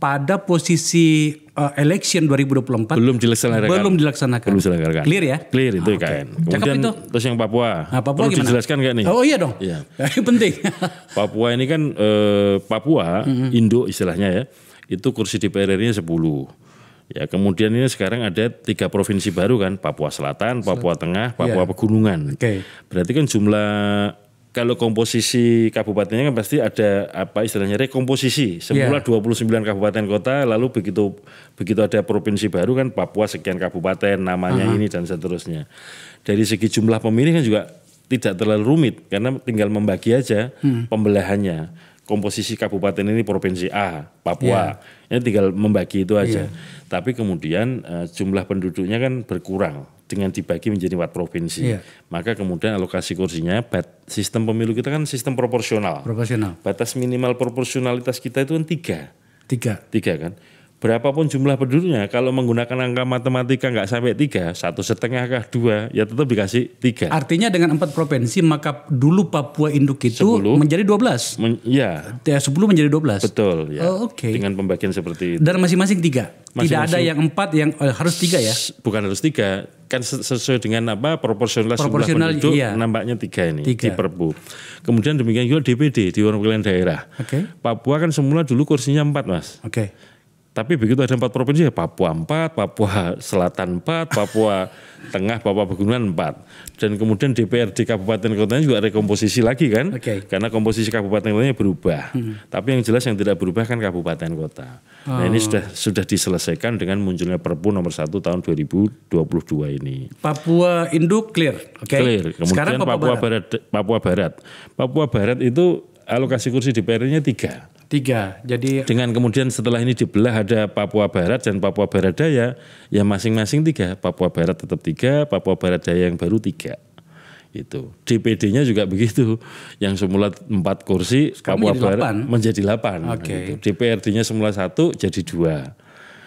pada posisi uh, election 2024 belum dilaksanakan. Belum
dilaksanakan. Belum dilaksanakan. Clear ya? Clear itu ah, IKN. Okay. Kemudian itu. terus yang Papua. Nah, Papua Perlu gimana? dijelaskan gak nih? Oh iya dong. Iya. penting. Papua ini kan uh, Papua, mm -hmm. Indo istilahnya ya. Itu kursi DPR-nya 10 Ya, kemudian ini sekarang ada tiga provinsi baru kan, Papua Selatan, Papua Tengah, Papua yeah. Pegunungan. Okay. Berarti kan jumlah kalau komposisi kabupatennya kan pasti ada apa istilahnya rekomposisi. Semula yeah. 29 kabupaten kota, lalu begitu begitu ada provinsi baru kan Papua sekian kabupaten namanya uh -huh. ini dan seterusnya. Dari segi jumlah pemilih kan juga tidak terlalu rumit karena tinggal membagi aja hmm. pembelahannya. Komposisi kabupaten ini provinsi A, Papua. Yeah Ya tinggal membagi itu aja. Yeah. Tapi kemudian uh, jumlah penduduknya kan berkurang dengan dibagi menjadi empat provinsi. Yeah. Maka kemudian alokasi kursinya bat, sistem pemilu kita kan sistem proporsional. Proporsional. Batas minimal proporsionalitas kita itu kan tiga. Tiga. Tiga kan berapapun jumlah penduduknya kalau menggunakan angka matematika nggak sampai tiga satu setengah kah dua ya tetap dikasih tiga artinya dengan empat provinsi maka dulu Papua induk itu 10, menjadi belas men, ya ya sepuluh menjadi dua belas. betul ya oh, oke okay. dengan pembagian seperti itu dan masing-masing
tiga masing-masing, tidak ada yang empat yang eh, harus tiga ya
bukan harus tiga kan sesuai dengan apa proporsional, proporsional jumlah penduduk iya. nampaknya tiga ini tiga. di Perpu kemudian demikian juga DPD di perwakilan daerah okay. Papua kan semula dulu kursinya empat mas oke okay tapi begitu ada empat provinsi, ya Papua empat, Papua Selatan empat, Papua Tengah, Papua Pegunungan empat. Dan kemudian DPRD Kabupaten Kotanya juga rekomposisi lagi kan, okay. karena komposisi Kabupaten Kotanya berubah. Hmm. Tapi yang jelas yang tidak berubah kan Kabupaten Kota. Oh. Nah ini oh. sudah sudah diselesaikan dengan munculnya Perpu nomor 1 tahun 2022 ini. Papua Induk clear, Okay. Clear. Kemudian Sekarang Papua, Papua Barat. Barat, Papua Barat. Papua Barat itu alokasi kursi DPR-nya tiga. Tiga. Jadi dengan kemudian setelah ini dibelah ada Papua Barat dan Papua Barat Daya, ya masing-masing tiga. Papua Barat tetap tiga, Papua Barat Daya yang baru tiga. Itu DPD-nya juga begitu, yang semula empat kursi Sekarang Papua Barat menjadi delapan. Okay. Nah, gitu. DPRD-nya semula satu jadi dua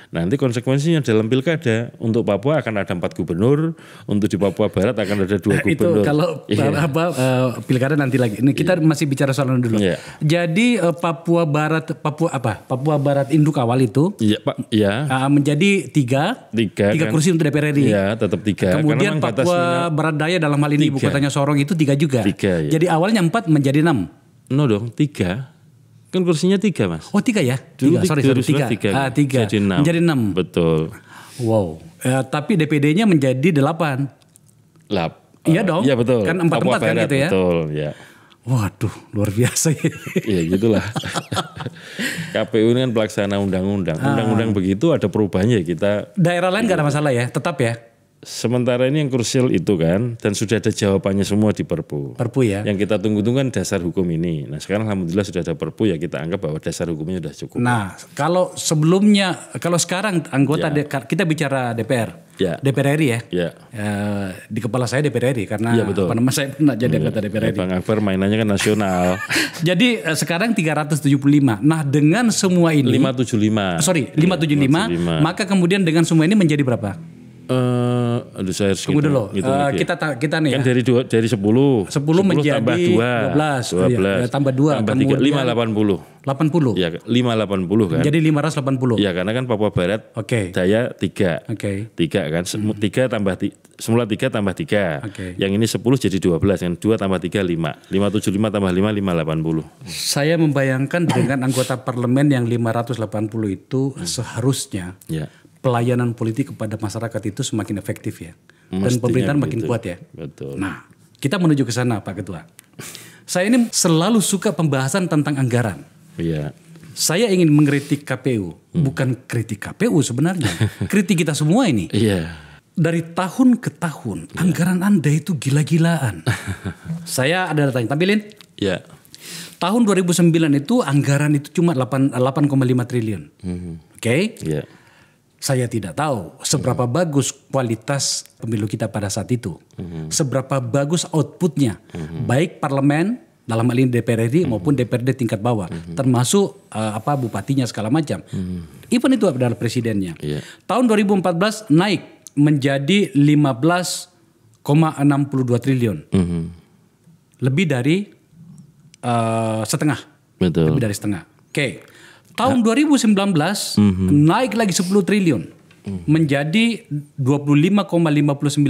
Nanti konsekuensinya dalam pilkada untuk Papua akan ada empat gubernur, untuk di Papua Barat akan ada dua nah, gubernur. Itu kalau yeah. apa uh, pilkada nanti lagi. Ini kita yeah. masih bicara soal dulu. Yeah.
Jadi uh, Papua Barat, Papua apa? Papua Barat induk awal itu, yeah, Pak, yeah. Iya. Uh, menjadi tiga, tiga, tiga kan? kursi untuk DPR RI. Yeah, tetap tiga. Kemudian Papua Barat Daya dalam hal ini tiga. ibu kotanya Sorong itu tiga juga. Tiga, yeah. Jadi awalnya empat menjadi enam. No dong, tiga. Kan kursinya tiga mas. Oh tiga ya? Dulu tiga, sorry, sorry tiga. Tiga. Ah, tiga. Jadi enam. Menjadi enam. Betul. Wow. Ya, tapi DPD-nya menjadi delapan. Lap. iya dong. Iya betul. Kan empat empat kan gitu ya. Betul.
Ya. Waduh, luar biasa ya. Iya gitulah. KPU ini kan pelaksana undang-undang. Ah. Undang-undang ah. begitu ada perubahannya kita.
Daerah lain nggak ada
masalah ya, tetap ya sementara ini yang krusial itu kan dan sudah ada jawabannya semua di Perpu. Perpu ya. Yang kita tunggu-tunggu kan dasar hukum ini. Nah, sekarang alhamdulillah sudah ada Perpu ya kita anggap bahwa dasar hukumnya sudah cukup. Nah, kalau sebelumnya kalau sekarang anggota
ya. de- kita bicara DPR. Ya. DPR RI ya. ya. E, di kepala saya DPR RI karena ya, betul. apa nama saya pernah jadi ya. anggota DPR RI. Ya, eh,
Bang Akbar mainannya kan nasional.
jadi eh, tujuh sekarang 375. Nah, dengan semua ini 575. Sorry, 575, 575. maka kemudian dengan semua ini menjadi berapa?
uh, aduh saya harus Tunggu dulu. Gitu, uh, kita kita nih. Kan ya. dari dua, dari 10. 10, 10 menjadi tambah 2. 12. 12. Iya, ya, tambah 2. Tambah 3 580. 80. Iya, 580 kan. Jadi 580. Iya, karena kan Papua Barat Oke. Okay. Daya 3. Oke. Okay. 3 kan. Hmm. 3 tambah semula 3 tambah 3. Okay. Yang ini 10 jadi 12 kan. 2 tambah 3 5. 575 tambah 5 580. Saya
membayangkan dengan anggota parlemen yang 580 itu hmm. seharusnya ya pelayanan politik kepada masyarakat itu semakin efektif ya. Mestinya Dan pemerintahan gitu. makin kuat ya.
Betul. Nah,
kita menuju ke sana Pak Ketua. Saya ini selalu suka pembahasan tentang anggaran. Iya. Saya ingin mengkritik KPU, hmm. bukan kritik KPU sebenarnya. kritik kita semua ini. Iya. Dari tahun ke tahun ya. anggaran Anda itu gila-gilaan. Saya ada datanya, tampilin. Iya. Tahun 2009 itu anggaran itu cuma 8,5 triliun. Mm -hmm. Oke. Okay? Iya. Yeah. Saya tidak tahu seberapa hmm. bagus kualitas pemilu kita pada saat itu, hmm. seberapa bagus outputnya, hmm. baik parlemen dalam hal ini DPR RI hmm. maupun DPRD tingkat bawah, hmm. termasuk uh, apa bupatinya segala macam. Hmm. Even itu adalah presidennya. Yeah. Tahun 2014 naik menjadi 15,62 triliun, hmm. lebih dari uh, setengah, Betul. lebih dari setengah. Oke, okay. Tahun 2019 nah. mm-hmm. naik lagi 10 triliun mm. menjadi 25,59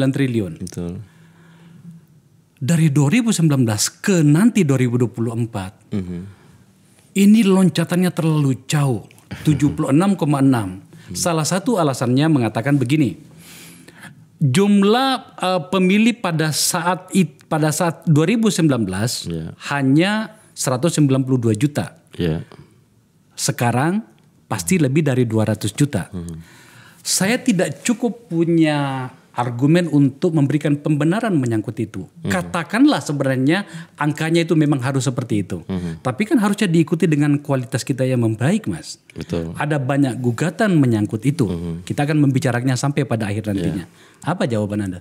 triliun. Betul. Dari 2019 ke nanti 2024. Mm-hmm. Ini loncatannya terlalu jauh, 76,6. Mm. Salah satu alasannya mengatakan begini. Jumlah uh, pemilih pada saat it, pada saat 2019 yeah. hanya 192 juta. Yeah sekarang pasti lebih dari 200 juta. Hmm. Saya tidak cukup punya argumen untuk memberikan pembenaran menyangkut itu. -hmm. Katakanlah sebenarnya angkanya itu memang harus seperti itu. -hmm. Tapi kan harusnya diikuti dengan kualitas kita yang membaik, Mas. Betul. Ada banyak gugatan menyangkut itu. -hmm. Kita akan membicaranya sampai pada akhir nantinya. Yeah. Apa jawaban Anda?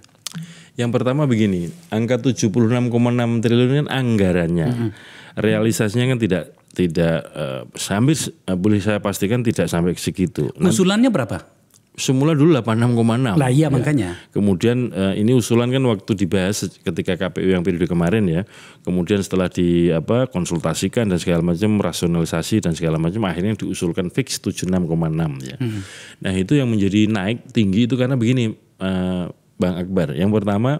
Yang pertama begini, angka 76,6 triliun kan anggarannya. -hmm. Realisasinya kan tidak tidak uh, eh, sampai uh, eh, boleh saya pastikan tidak sampai segitu. Usulannya berapa? Semula dulu 86,6. Lah iya ya. makanya. Kemudian uh, ini usulan kan waktu dibahas ketika KPU yang periode kemarin ya. Kemudian setelah di apa konsultasikan dan segala macam rasionalisasi dan segala macam akhirnya diusulkan fix 76,6 ya. Hmm. Nah, itu yang menjadi naik tinggi itu karena begini uh, Bang Akbar. Yang pertama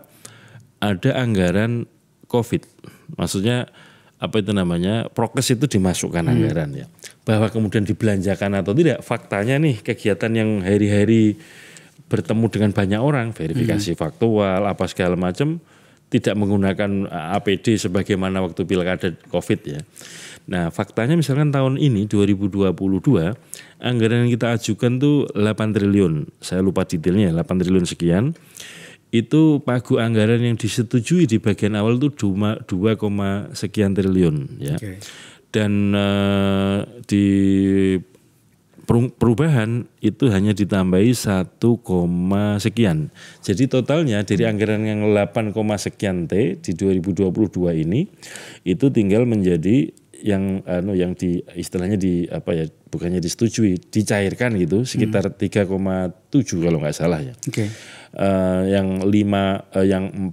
ada anggaran Covid. Maksudnya apa itu namanya prokes itu dimasukkan hmm. anggaran ya bahwa kemudian dibelanjakan atau tidak faktanya nih kegiatan yang hari-hari bertemu dengan banyak orang verifikasi hmm. faktual apa segala macam tidak menggunakan eh, APD sebagaimana waktu pilkada COVID ya nah faktanya misalkan tahun ini 2022 anggaran yang kita ajukan tuh 8 triliun saya lupa detailnya 8 triliun sekian itu pagu anggaran yang disetujui di bagian awal itu 2, 2 sekian triliun ya. Okay. Dan uh, di perubahan itu hanya ditambahi 1, sekian. Jadi totalnya dari hmm. anggaran yang 8, sekian T di 2022 ini itu tinggal menjadi yang anu yang di istilahnya di apa ya bukannya disetujui dicairkan gitu hmm. sekitar hmm. 3,7 kalau nggak salah ya. Okay uh, yang 5 uh, eh, yang 4,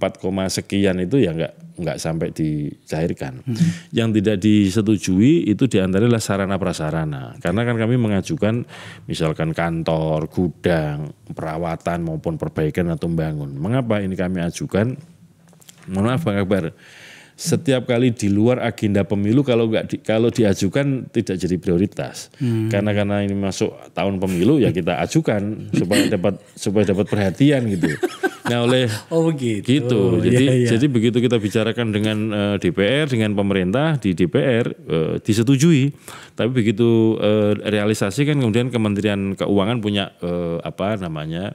sekian itu ya enggak nggak sampai dicairkan. Hmm. Yang tidak disetujui itu diantaranya sarana prasarana. Karena kan kami mengajukan misalkan kantor, gudang, perawatan maupun perbaikan atau membangun. Mengapa ini kami ajukan? Mohon maaf Bang Akbar setiap kali di luar agenda pemilu kalau nggak di, kalau diajukan tidak jadi prioritas hmm. karena karena ini masuk tahun pemilu ya kita ajukan supaya dapat supaya dapat perhatian gitu nah oleh oh gitu. gitu jadi ya, ya. jadi begitu kita bicarakan dengan uh, eh, DPR dengan pemerintah di DPR uh, eh, disetujui tapi begitu uh, realisasi kan kemudian Kementerian Keuangan punya uh, apa namanya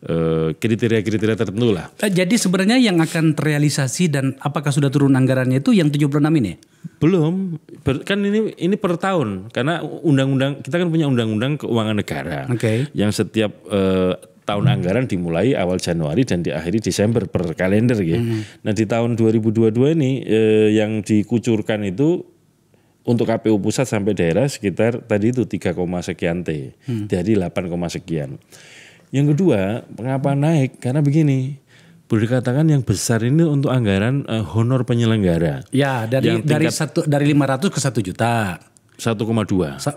Eh, kriteria-kriteria tertentu lah.
Eh, jadi sebenarnya yang akan terrealisasi
dan apakah sudah turun anggarannya itu yang 76 ini? Belum, kan ini ini per tahun karena undang-undang kita kan punya undang-undang keuangan negara. Okay. Yang setiap uh, tahun hmm. anggaran dimulai awal Januari dan diakhiri Desember per kalender ya. Hmm. Nah di tahun 2022 ini uh, yang dikucurkan itu untuk KPU pusat sampai daerah sekitar tadi itu 3, sekian T hmm. dari 8, sekian. Yang kedua, mengapa naik? Karena begini, boleh dikatakan yang besar ini untuk anggaran uh, honor penyelenggara. Ya, dari yang dari satu dari 500 ke 1 juta. 1,2.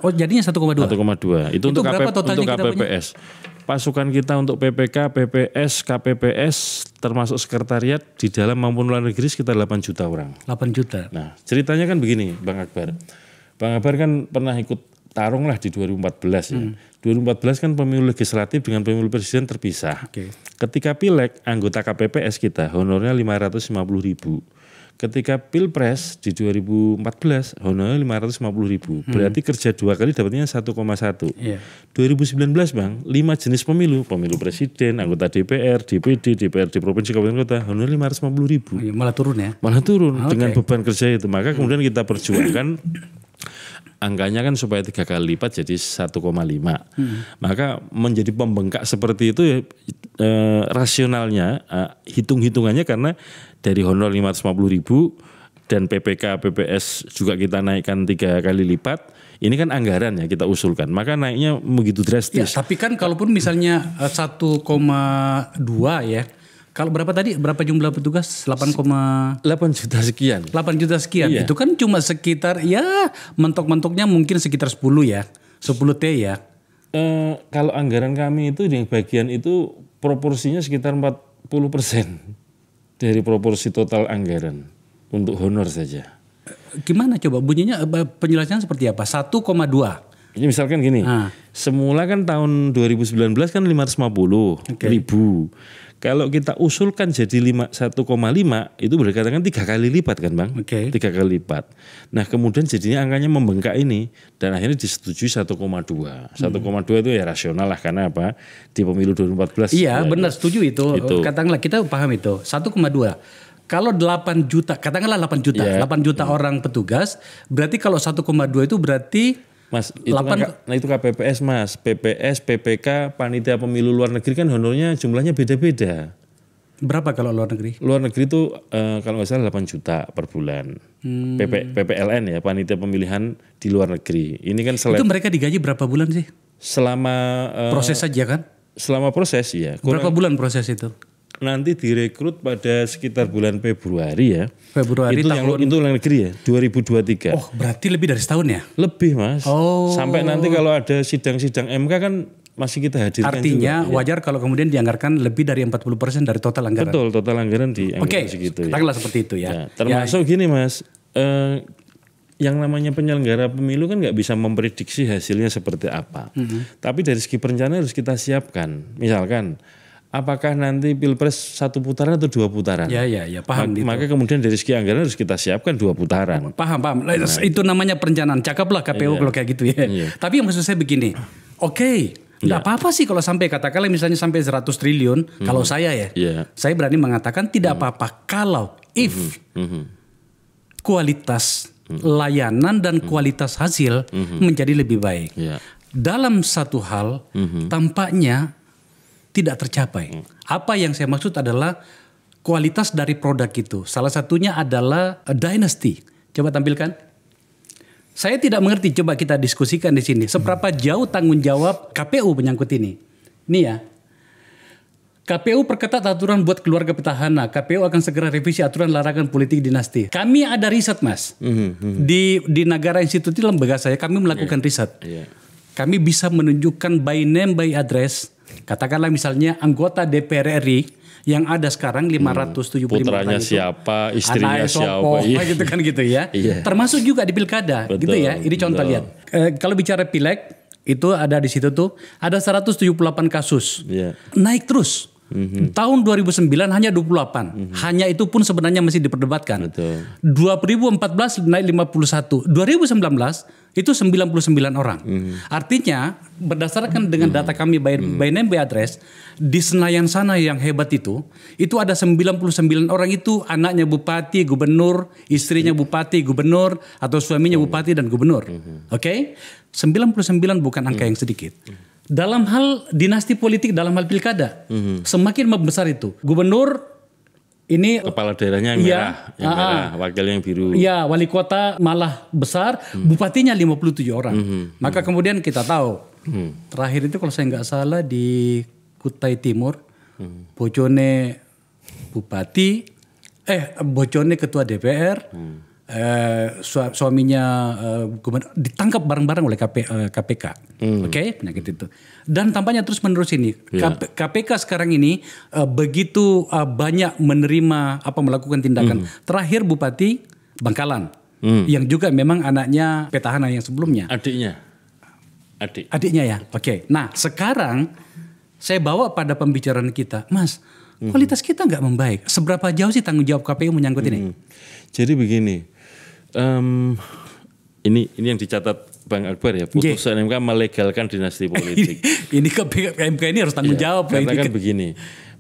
Oh, jadinya 1,2. 1,2. Itu, itu untuk berapa KP, untuk KPPS. Punya? Pasukan kita untuk PPK, PPS, KPPS termasuk sekretariat di dalam maupun luar negeri sekitar 8 juta orang.
8 juta. Nah,
ceritanya kan begini, Bang Akbar. Bang Akbar kan pernah ikut tarunglah di 2014 ya. Hmm. 2014 kan pemilu legislatif dengan pemilu presiden terpisah. Okay. Ketika pileg anggota KPPS kita honornya 550 ribu. Ketika pilpres di 2014 honornya 550 ribu. Hmm. Berarti kerja dua kali dapatnya 1,1. Yeah. 2019 bang, lima jenis pemilu, pemilu presiden, anggota DPR, DPD, DPRD provinsi kabupaten kota honor 550 ribu. Iya, malah turun ya? Malah turun okay. Ah, dengan beban kerja itu. Maka kemudian kita perjuangkan angkanya kan supaya tiga kali lipat jadi 1,5. Hmm. Maka menjadi pembengkak seperti itu e, rasionalnya e, hitung-hitungannya karena dari honor 550 ribu dan PPK PPS juga kita naikkan tiga kali lipat. Ini kan anggaran ya kita usulkan. Maka naiknya begitu drastis. Ya, tapi kan kalaupun misalnya
1,2 eh, ya kalau berapa tadi? Berapa jumlah petugas? 8, 8 juta sekian. 8 juta sekian. Iya. Itu kan cuma sekitar ya mentok-mentoknya
mungkin sekitar 10 ya. 10 T ya. E, kalau anggaran kami itu di bagian itu proporsinya sekitar 40 persen dari proporsi total anggaran untuk honor saja.
Eh, gimana coba bunyinya eh, Penjelasannya
seperti apa? 1,2 ini misalkan gini, ah. semula kan tahun 2019 kan 550 okay. ribu. Kalau kita usulkan jadi 1,5 itu berarti kan tiga kali lipat kan bang, okay. tiga kali lipat. Nah kemudian jadinya angkanya membengkak ini dan akhirnya disetujui 1,2. 1,2 hmm. itu ya rasional lah karena apa di pemilu 2014. Iya ya, benar setuju itu. itu.
Katakanlah kita paham itu 1,2 kalau 8 juta, katakanlah 8 juta, yeah. Iya. 8 juta yeah. orang petugas, berarti kalau 1,2 itu
berarti Mas, itu kan, nah itu KPPS Mas, PPS, PPK, panitia pemilu luar negeri kan honornya jumlahnya beda-beda.
Berapa kalau luar negeri?
Luar negeri itu uh, eh, kalau nggak salah 8 juta per bulan.
Hmm. PP,
PPLN ya, panitia pemilihan di luar negeri. Ini kan selalu Itu
mereka digaji berapa bulan sih?
Selama uh, proses saja kan? Selama proses ya. Kurang, berapa bulan proses itu? nanti direkrut pada sekitar bulan Februari ya. Februari itu tahun yang, itu yang negeri ya, 2023. Oh, berarti lebih dari setahun ya? Lebih, Mas. Oh. Sampai nanti kalau ada sidang-sidang MK kan masih kita hadirkan Artinya juga, iya. wajar
ya. kalau kemudian dianggarkan lebih dari 40% dari total anggaran. Betul,
total anggaran di Oke, okay, segitu ya. seperti itu ya. ya termasuk ya. gini, Mas. Eh, yang namanya penyelenggara pemilu kan nggak bisa memprediksi hasilnya seperti apa. Mm -hmm. Tapi dari segi perencanaan harus kita siapkan. Misalkan apakah nanti pilpres satu putaran atau dua putaran? Ya ya ya paham. Ma gitu. maka kemudian dari segi anggaran harus kita siapkan dua putaran.
Paham paham. Nah. Itu namanya perencanaan. Cakaplah KPU iya. kalau kayak gitu ya. Iya. Tapi yang maksud saya begini. Oke, okay, tidak ya. apa-apa sih kalau sampai katakanlah misalnya sampai 100 triliun. Hmm. Kalau saya ya, Yeah. saya berani mengatakan tidak hmm. apa-apa hmm. kalau if mm Hmm. kualitas hmm. layanan dan hmm. kualitas hasil
hmm. menjadi
lebih baik. Yeah. Dalam satu hal, hmm. tampaknya tidak tercapai. Hmm. Apa yang saya maksud adalah kualitas dari produk itu. Salah satunya adalah dynasty. Coba tampilkan. Saya tidak mengerti. Coba kita diskusikan di sini. Seberapa hmm. jauh tanggung jawab KPU menyangkut ini? Ini ya. KPU perketat aturan buat keluarga petahana. KPU akan segera revisi aturan larangan politik dinasti. Kami ada riset, Mas. Mm -hmm. Di di negara institut di lembaga saya kami melakukan yeah. riset. Yeah kami bisa menunjukkan by name by address katakanlah misalnya anggota DPR RI yang ada sekarang 575 hmm, kan putranya itu, siapa, istrinya siapa, siapa, iya. gitu kan
gitu ya. Iya.
Termasuk juga di pilkada, gitu betul, gitu ya. Ini contoh betul. lihat. E, kalau bicara pileg itu ada di situ tuh ada 178 kasus, yeah. naik terus. Mm -hmm. Tahun 2009 hanya 28. Mm -hmm. Hanya itu pun sebenarnya masih diperdebatkan. Betul. 2014 naik 51. 2019 itu 99 orang. Mm -hmm. Artinya berdasarkan dengan mhm. data kami by, mm -hmm. by name by address di Senayan sana yang hebat itu, itu ada 99 orang itu anaknya bupati, gubernur, istrinya mm -hmm. bupati, gubernur atau suaminya bupati dan gubernur. Mm -hmm. Oke? Okay? 99 bukan angka mm -hmm. yang sedikit. Mm -hmm dalam hal dinasti politik dalam hal pilkada mm-hmm. semakin membesar itu gubernur ini kepala daerahnya yang ya, merah, yang ah, ah. merah,
wakil yang biru. ya
wali kota malah besar, hmm. bupatinya 57 orang. Hmm. Maka hmm. kemudian kita tahu. Hmm. Terakhir itu kalau saya nggak salah di Kutai Timur, hmm. bocone bupati eh bocone ketua DPR, hmm Eh, suaminya uh, ditangkap bareng-bareng oleh KP, uh, eh, KPK, hmm. oke okay? penyakit itu. Dan tampaknya terus menerus ini yeah. KPK sekarang ini uh, begitu uh, banyak menerima apa melakukan tindakan. Hmm. Terakhir Bupati Bangkalan hmm. yang juga memang anaknya petahana yang sebelumnya. Adiknya, adik. Adiknya ya, hmm. oke. Okay. Nah sekarang saya bawa pada pembicaraan kita, Mas. Hmm. Kualitas kita nggak membaik. Seberapa jauh sih tanggung jawab KPU
menyangkut hmm. ini? Jadi begini, Um, ini ini yang dicatat Bang Akbar ya putusan yeah. MK melegalkan dinasti politik. ini ke MK ini harus tanggung iya, jawab jawab. Karena ini kan begini,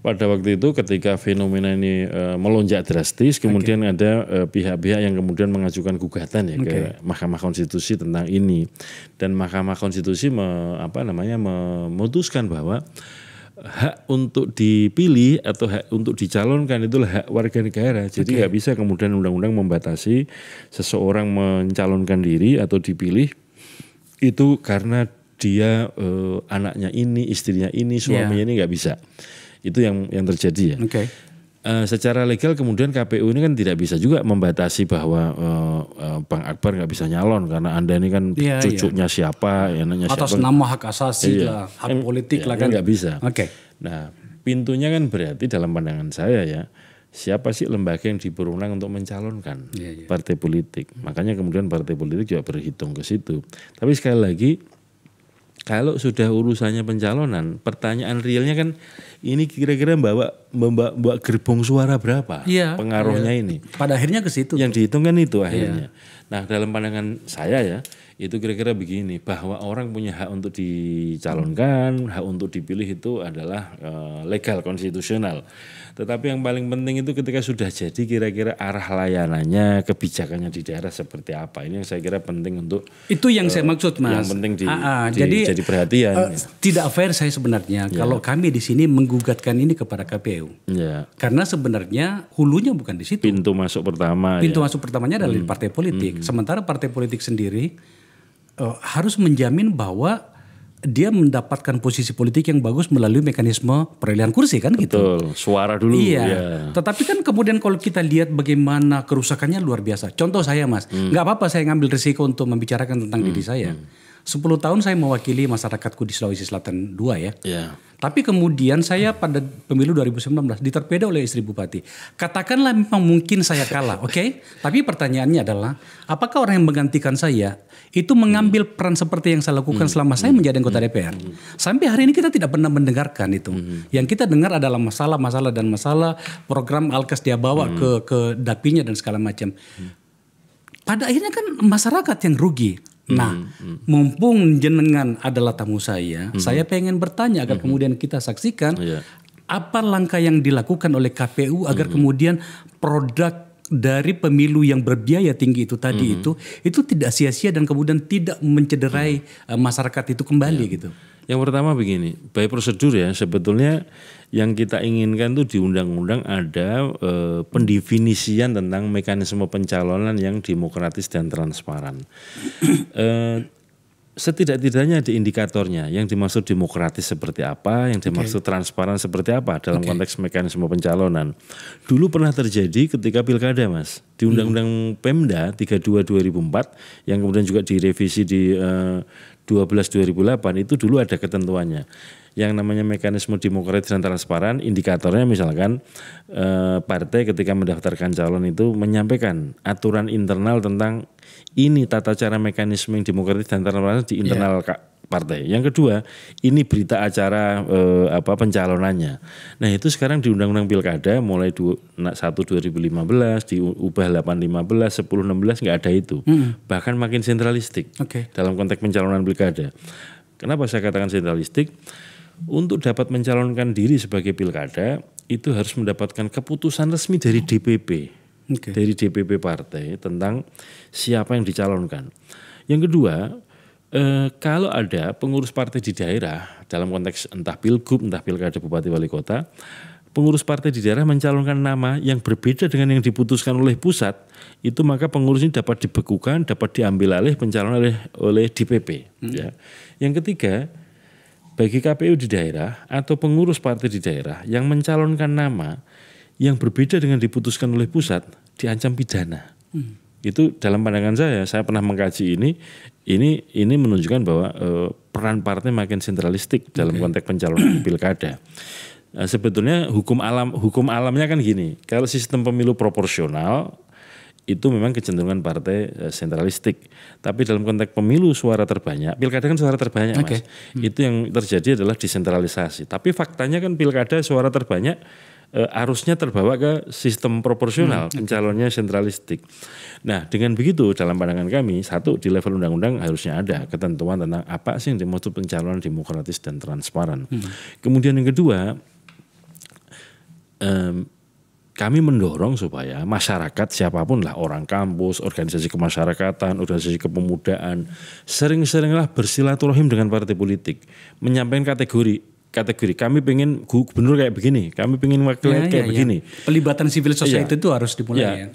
pada waktu itu ketika fenomena ini eh, melonjak drastis, kemudian okay. ada eh, pihak-pihak yang kemudian mengajukan gugatan ya okay. ke Mahkamah Konstitusi tentang ini, dan Mahkamah Konstitusi me, apa namanya memutuskan bahwa hak untuk dipilih atau hak untuk dicalonkan itu hak warga negara. Jadi nggak okay. bisa kemudian undang-undang membatasi seseorang mencalonkan diri atau dipilih itu karena dia eh, anaknya ini, istrinya ini, suaminya yeah. ini nggak bisa. Itu yang yang terjadi ya. Okay. Eh, secara legal kemudian KPU ini kan tidak bisa juga membatasi bahwa uh, uh, Bang Akbar nggak bisa nyalon karena anda ini kan yeah, iya. cucunya yeah. siapa, enaknya atas siapa. nama hak asasi iya. lah, hak politik ya, lah ya kan nggak bisa. Oke. Okay. Nah pintunya kan berarti dalam pandangan saya ya siapa sih lembaga yang diperwenang untuk mencalonkan yeah, yeah. partai politik. Makanya kemudian partai politik juga berhitung ke situ. Tapi sekali lagi kalau sudah urusannya pencalonan, pertanyaan realnya kan ini kira-kira membawa membawa, membawa gerbong suara berapa ya, pengaruhnya ya. ini pada akhirnya ke situ yang dihitung kan itu iya. akhirnya ya. nah dalam pandangan saya ya itu kira-kira begini bahwa orang punya hak untuk dicalonkan hak untuk dipilih itu adalah uh, legal konstitusional tetapi yang paling penting itu ketika sudah jadi kira-kira arah layanannya kebijakannya di daerah seperti apa ini yang saya kira penting untuk itu yang uh, saya eh, maksud mas yang penting di, Aa, ah, ah. di, jadi, jadi perhatian uh, tidak fair saya sebenarnya ya. kalau
kami di sini meng menggugatkan ini kepada KPU. Yeah. Karena sebenarnya hulunya bukan di situ. Pintu masuk pertama. Ya. Pintu ya. masuk pertamanya adalah hmm. di partai politik. Hmm. Sementara partai politik sendiri uh, harus menjamin bahwa dia mendapatkan posisi politik yang bagus melalui mekanisme perolehan kursi kan gitu. Betul, gitu.
suara dulu. Iya. Yeah.
Tetapi kan kemudian kalau kita lihat bagaimana kerusakannya luar biasa. Contoh saya Mas, hmm. nggak hmm. apa-apa saya ngambil risiko untuk membicarakan tentang hmm. diri saya. Hmm. 10 tahun saya mewakili masyarakatku di Sulawesi Selatan 2 ya. Yeah. Tapi kemudian saya pada pemilu 2019 diterpeda oleh istri bupati. Katakanlah memang mungkin saya kalah, oke? Okay? Tapi pertanyaannya adalah apakah orang yang menggantikan saya itu mengambil hmm. peran seperti yang saya lakukan hmm. selama saya hmm. menjadi anggota hmm. DPR? Hmm. Sampai hari ini kita tidak pernah mendengarkan itu. Hmm. Yang kita dengar adalah masalah-masalah dan masalah program Alkes dia bawa hmm. ke ke dapinya dan segala macam. Hmm. Pada akhirnya kan masyarakat yang rugi. Hmm, nah, hmm, hmm, mumpung jenengan adalah tamu saya, hmm. saya pengen bertanya agar hmm. kemudian kita saksikan yeah. apa langkah yang dilakukan oleh KPU agar hmm. kemudian produk dari pemilu yang berbiaya tinggi itu tadi hmm. itu itu tidak sia-sia dan kemudian tidak mencederai hmm. Eh, masyarakat itu kembali yeah. gitu.
Yang pertama begini, baik prosedur ya sebetulnya yang kita inginkan tuh di undang-undang ada e, pendefinisian tentang mekanisme pencalonan yang demokratis dan transparan. E, setidak-tidaknya di indikatornya yang dimaksud demokratis seperti apa, yang dimaksud okay. transparan seperti apa dalam okay. konteks mekanisme pencalonan. Dulu pernah terjadi ketika pilkada, Mas. Di hmm. Undang-Undang hmm. Pemda 32 2004 yang kemudian juga direvisi di uh, 12 2008 itu dulu ada ketentuannya. Yang namanya mekanisme demokratis dan transparan, indikatornya misalkan uh, partai ketika mendaftarkan calon itu menyampaikan aturan internal tentang ini tata cara mekanisme yang demokratis dan transparansi di internal yeah. partai. Yang kedua, ini berita acara eh, apa pencalonannya. Nah, itu sekarang di Undang-Undang Pilkada mulai 1 2015, diubah 815, belas nggak ada itu. -hmm. Bahkan makin sentralistik. Okay. Dalam konteks pencalonan pilkada. Kenapa saya katakan sentralistik? Untuk dapat mencalonkan diri sebagai pilkada itu harus mendapatkan keputusan resmi dari DPP okay. dari DPP partai tentang siapa yang dicalonkan. Yang kedua, eh, kalau ada pengurus partai di daerah dalam konteks entah pilgub, entah pilkada bupati wali kota, pengurus partai di daerah mencalonkan nama yang berbeda dengan yang diputuskan oleh pusat, itu maka pengurus ini dapat dibekukan, dapat diambil alih pencalonan oleh oleh DPP. Hmm. Ya. Yang ketiga, bagi KPU di daerah atau pengurus partai di daerah yang mencalonkan nama yang berbeda dengan diputuskan oleh pusat, diancam pidana. Hmm. Itu dalam pandangan saya, saya pernah mengkaji ini, ini ini menunjukkan bahwa e, peran partai makin sentralistik dalam konteks pencalonan pilkada. Nah, sebetulnya hukum alam hukum alamnya kan gini, kalau sistem pemilu proporsional itu memang kecenderungan partai eh, sentralistik. Tapi dalam konteks pemilu suara terbanyak, pilkada kan suara terbanyak, okay. Mas. Hmm. Itu yang terjadi adalah desentralisasi. Tapi faktanya kan pilkada suara terbanyak uh, arusnya terbawa ke sistem proporsional hmm. pencalonnya sentralistik. Nah dengan begitu dalam pandangan kami satu di level undang-undang harusnya ada ketentuan tentang apa sih yang dimaksud pencalonan demokratis dan transparan. Hmm. Kemudian yang kedua um, kami mendorong supaya masyarakat siapapun lah orang kampus, organisasi kemasyarakatan, organisasi kepemudaan sering-seringlah bersilaturahim dengan partai politik, menyampaikan kategori kategori kami pengen gubernur kayak begini kami pengen wakil ya, kayak ya, begini pelibatan civil society ya. itu harus dimulai ya, ya.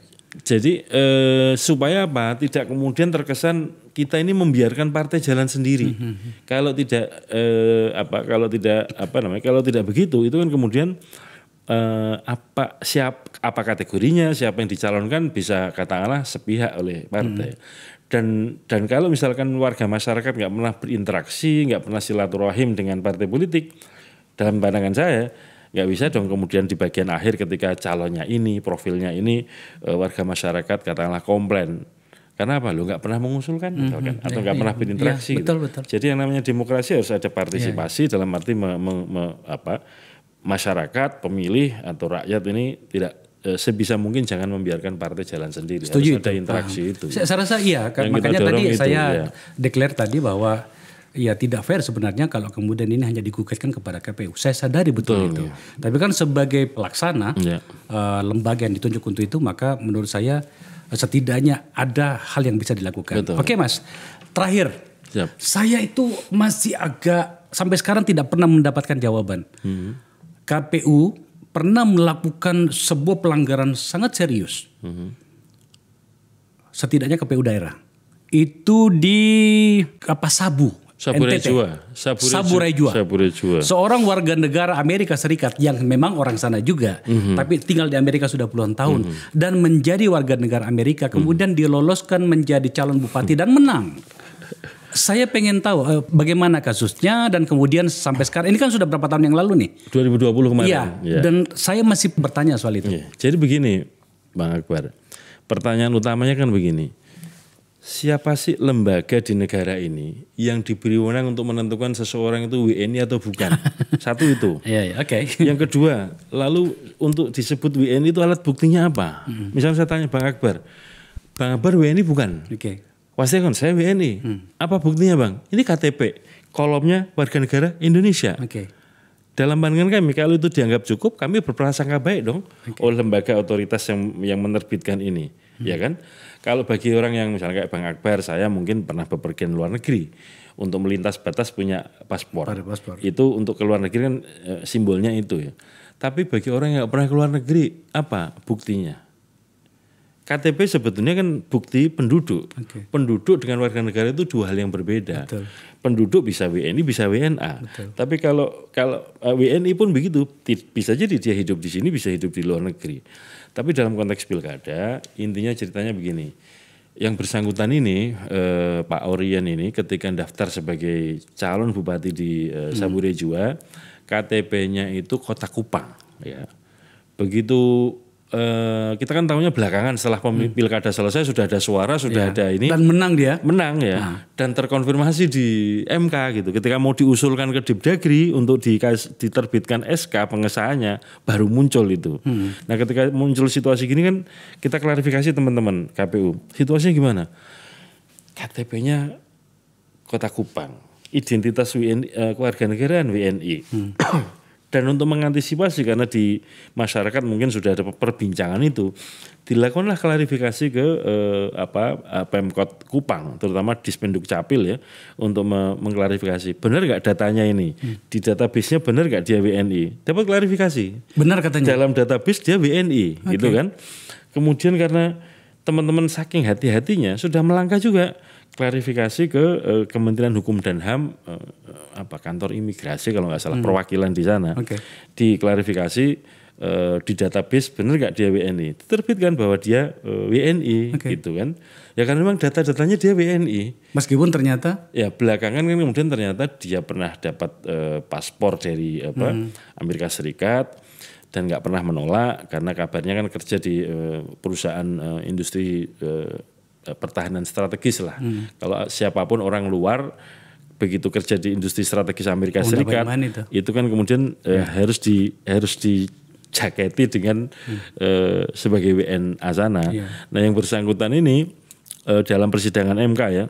jadi eh, supaya apa tidak kemudian terkesan kita ini membiarkan partai jalan sendiri hmm, hmm, hmm. kalau tidak eh, apa kalau tidak apa namanya kalau tidak begitu itu kan kemudian eh, apa siap apa kategorinya siapa yang dicalonkan bisa katakanlah sepihak oleh partai hmm dan dan kalau misalkan warga masyarakat nggak pernah berinteraksi nggak pernah silaturahim dengan partai politik dalam pandangan saya nggak bisa dong kemudian di bagian akhir ketika calonnya ini profilnya ini eh, warga masyarakat katakanlah komplain karena apa lo nggak pernah mengusulkan mm -hmm. misalkan atau iya, nggak ya, pernah iya. berinteraksi ya, betul, betul. jadi yang namanya demokrasi harus ada partisipasi iya. dalam arti me, me, me, apa masyarakat pemilih atau rakyat ini tidak Eh, sebisa mungkin jangan membiarkan partai jalan sendiri. Setuju Harus itu. ada interaksi Paham. itu. Saya, saya rasa
iya, kan, makanya tadi itu, saya ya. declare tadi bahwa ya tidak fair sebenarnya kalau kemudian ini hanya digugatkan kepada KPU. Saya sadari betul, betul itu. Ya. Tapi kan sebagai pelaksana ya. uh, lembaga yang ditunjuk untuk itu maka menurut saya eh, setidaknya ada hal yang bisa dilakukan. Betul. Oke Mas, terakhir Siap. saya itu masih agak sampai sekarang tidak pernah mendapatkan jawaban. Hmm. KPU pernah melakukan sebuah pelanggaran sangat serius, mm -hmm. setidaknya KPU daerah itu di apa Sabu Saburejua. Saburejua.
Saburejua.
Seorang warga negara Amerika Serikat yang memang orang sana juga, mm-hmm. tapi tinggal di Amerika sudah puluhan tahun mm-hmm. dan menjadi warga negara Amerika, kemudian mm-hmm. diloloskan menjadi calon bupati dan menang. Saya pengen tahu eh, bagaimana kasusnya dan kemudian sampai sekarang ini kan sudah berapa tahun yang lalu nih?
2020 kemarin. Iya. Ya. Dan
saya masih bertanya soal itu. Ya.
Jadi begini, Bang Akbar. Pertanyaan utamanya kan begini. Siapa sih lembaga di negara ini yang diberi wewenang untuk menentukan seseorang itu WNI atau bukan? Satu itu. Iya, iya, oke. Okay. Yang kedua, lalu untuk disebut WNI itu alat buktinya apa? Hmm. Misalnya saya tanya Bang Akbar, Bang Akbar WNI bukan? Oke. Okay. Wasekon, saya WNI. Hmm. Apa buktinya bang? Ini KTP, kolomnya warga negara Indonesia. Oke. Okay. Dalam pandangan kami, kalau itu dianggap cukup, kami berprasangka baik dong okay. oleh lembaga otoritas yang yang menerbitkan ini, hmm. ya kan? Kalau bagi orang yang misalnya kayak Bang Akbar, saya mungkin pernah bepergian luar negeri untuk melintas batas punya paspor. paspor. Itu untuk ke luar negeri kan eh, simbolnya itu ya. Tapi bagi orang yang gak pernah ke luar negeri, apa buktinya? KTP sebetulnya kan bukti penduduk. Okay. Penduduk dengan warga negara itu dua hal yang berbeda. Betul. Penduduk bisa WNI bisa WNA. Betul. Tapi kalau kalau eh, WNI pun begitu, bisa jadi dia hidup di sini bisa hidup di luar negeri. Tapi dalam konteks pilkada intinya ceritanya begini. Yang bersangkutan ini eh, Pak Orian ini ketika daftar sebagai calon bupati di eh, hmm. Saburejua, KTP-nya itu Kota Kupang ya. Begitu Eh, kita kan tahunya belakangan setelah hmm. pilkada selesai sudah ada suara sudah ya. ada ini dan menang dia menang ya nah. dan terkonfirmasi di MK gitu ketika mau diusulkan ke Dipdagri untuk di, diterbitkan SK pengesahannya baru muncul itu hmm. nah ketika muncul situasi gini kan kita klarifikasi teman-teman KPU situasinya gimana KTP-nya kota Kupang identitas WNI, uh, eh, keluarga negaraan WNI hmm. dan untuk mengantisipasi karena di masyarakat mungkin sudah ada perbincangan itu dilakukanlah klarifikasi ke eh, apa eh, Pemkot Kupang terutama Dispenduk Capil ya untuk me mengklarifikasi benar nggak datanya ini hmm. di database-nya benar nggak dia WNI dapat klarifikasi benar katanya dalam database dia WNI okay. gitu kan kemudian karena teman-teman saking hati-hatinya sudah melangkah juga klarifikasi ke uh, Kementerian Hukum dan HAM uh, apa kantor imigrasi kalau nggak salah hmm. perwakilan di sana okay. diklarifikasi uh, di database benar nggak dia WNI terbitkan bahwa dia uh, WNI okay. gitu kan ya karena memang data-datanya dia WNI meskipun ternyata ya belakangan kan kemudian ternyata dia pernah dapat uh, paspor dari apa hmm. Amerika Serikat dan nggak pernah menolak karena kabarnya kan kerja di uh, perusahaan uh, industri uh, Eh, pertahanan strategis lah. Hmm. Kalau siapapun orang luar begitu kerja di industri strategis Amerika Undang oh, Serikat itu. itu kan kemudian ya. eh, hmm. harus di harus dijaketi dengan hmm. eh, sebagai WN sana. Ya. Nah, yang bersangkutan ini eh, dalam persidangan MK ya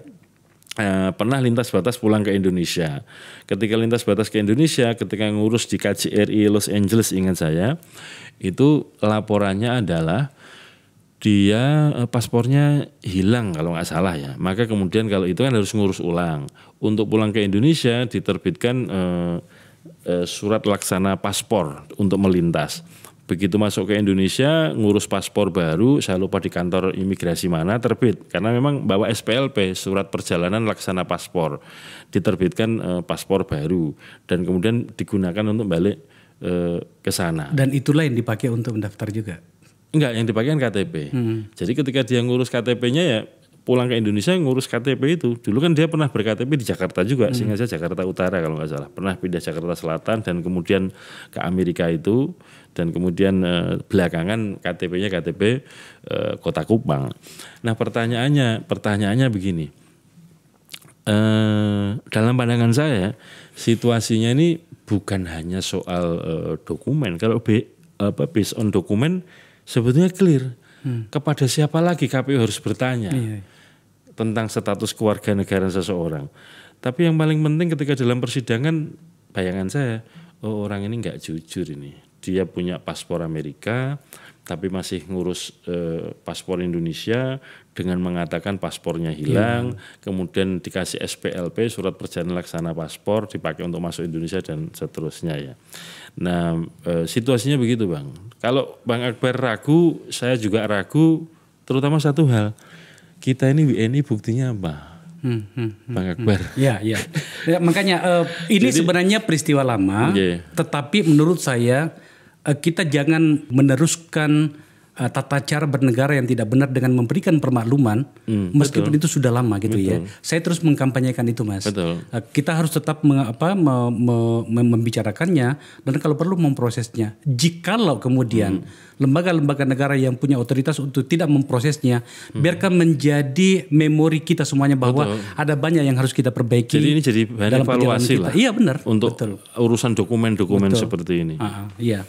eh, pernah lintas batas pulang ke Indonesia. Ketika lintas batas ke Indonesia, ketika ngurus di KJRI Los Angeles ingat saya, itu laporannya adalah dia eh, paspornya hilang kalau nggak salah ya. Maka kemudian kalau itu kan harus ngurus ulang. Untuk pulang ke Indonesia diterbitkan eh, eh, surat laksana paspor untuk melintas. Begitu masuk ke Indonesia ngurus paspor baru, saya lupa di kantor imigrasi mana terbit karena memang bawa SPLP surat perjalanan laksana paspor diterbitkan eh, paspor baru dan kemudian digunakan untuk balik eh, ke sana.
Dan itulah yang dipakai untuk mendaftar juga
Enggak, yang dipakai kan KTP. Hmm. Jadi ketika dia ngurus KTP-nya ya pulang ke Indonesia ngurus KTP itu. Dulu kan dia pernah ber-KTP di Jakarta juga, hmm. sehingga saya Jakarta Utara kalau nggak salah. Pernah pindah Jakarta Selatan dan kemudian ke Amerika itu dan kemudian eh, belakangan KTP-nya KTP eh, Kota Kupang. Nah, pertanyaannya pertanyaannya begini. Eh, dalam pandangan saya situasinya ini bukan hanya soal eh, dokumen. Kalau be, apa based on dokumen sebetulnya clear. Hmm. Kepada siapa lagi KPU harus bertanya iya, iya. tentang status keluarga negara seseorang. Tapi yang paling penting ketika dalam persidangan, bayangan saya, oh orang ini nggak jujur ini. Dia punya paspor Amerika, tapi masih ngurus eh, paspor Indonesia dengan mengatakan paspornya hilang, yeah. kemudian dikasih SPLP surat perjalanan laksana paspor dipakai untuk masuk Indonesia dan seterusnya ya. Nah, e, situasinya begitu, Bang. Kalau Bang Akbar ragu, saya juga ragu, terutama satu hal. Kita ini WNI buktinya apa? hmm, hmm, hmm Bang hmm. Akbar.
Ya, ya. ya makanya uh, ini Jadi, sebenarnya peristiwa lama, Okay. Iya. tetapi menurut saya uh, kita jangan meneruskan uh, tata cara bernegara yang tidak benar dengan memberikan permakluman
hmm, meskipun betul.
itu sudah lama gitu ya. betul. ya. Saya terus mengkampanyekan itu Mas. Betul. Uh, kita harus tetap meng, apa, me, me, membicarakannya dan kalau perlu memprosesnya. Jikalau kemudian hmm. lembaga-lembaga hmm. negara yang punya otoritas untuk tidak memprosesnya hmm. biarkan menjadi memori kita semuanya bahwa betul. ada banyak yang harus kita perbaiki. Jadi ini jadi bahan evaluasi lah. Iya
benar. Untuk betul. urusan dokumen-dokumen seperti ini. Uh, yeah. Ah, iya.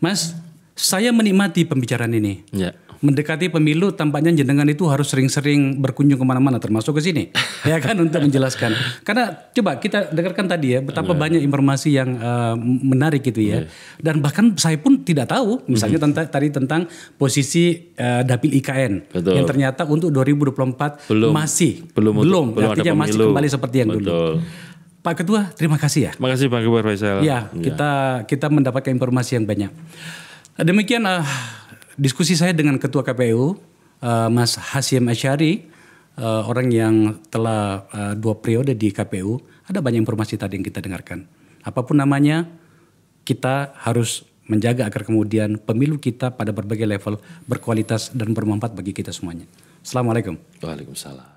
Mas saya menikmati pembicaraan ini. Ya. Mendekati pemilu tampaknya jenengan itu harus sering-sering berkunjung kemana-mana termasuk ke sini. ya kan untuk menjelaskan. Karena coba kita dengarkan tadi ya betapa yeah. banyak informasi yang uh, menarik gitu ya. Yeah. Dan bahkan saya pun tidak tahu misalnya -hmm. tentang tadi tentang posisi uh, dapil IKN Betul. yang ternyata untuk 2024 belum, masih belum belum, belum artinya masih kembali seperti yang Betul. dulu. Pak Ketua, terima kasih ya.
Terima kasih Pak Ketua Faisal. Ya, ya, kita
kita mendapatkan informasi yang banyak. Demikian uh, diskusi saya dengan Ketua KPU uh, eh, Mas Hasyim Asyari, uh, orang yang telah uh, dua periode di KPU. Ada banyak informasi tadi yang kita dengarkan. Apapun namanya, kita harus menjaga agar kemudian pemilu kita pada berbagai level berkualitas dan bermanfaat bagi kita semuanya. Assalamualaikum. Waalaikumsalam.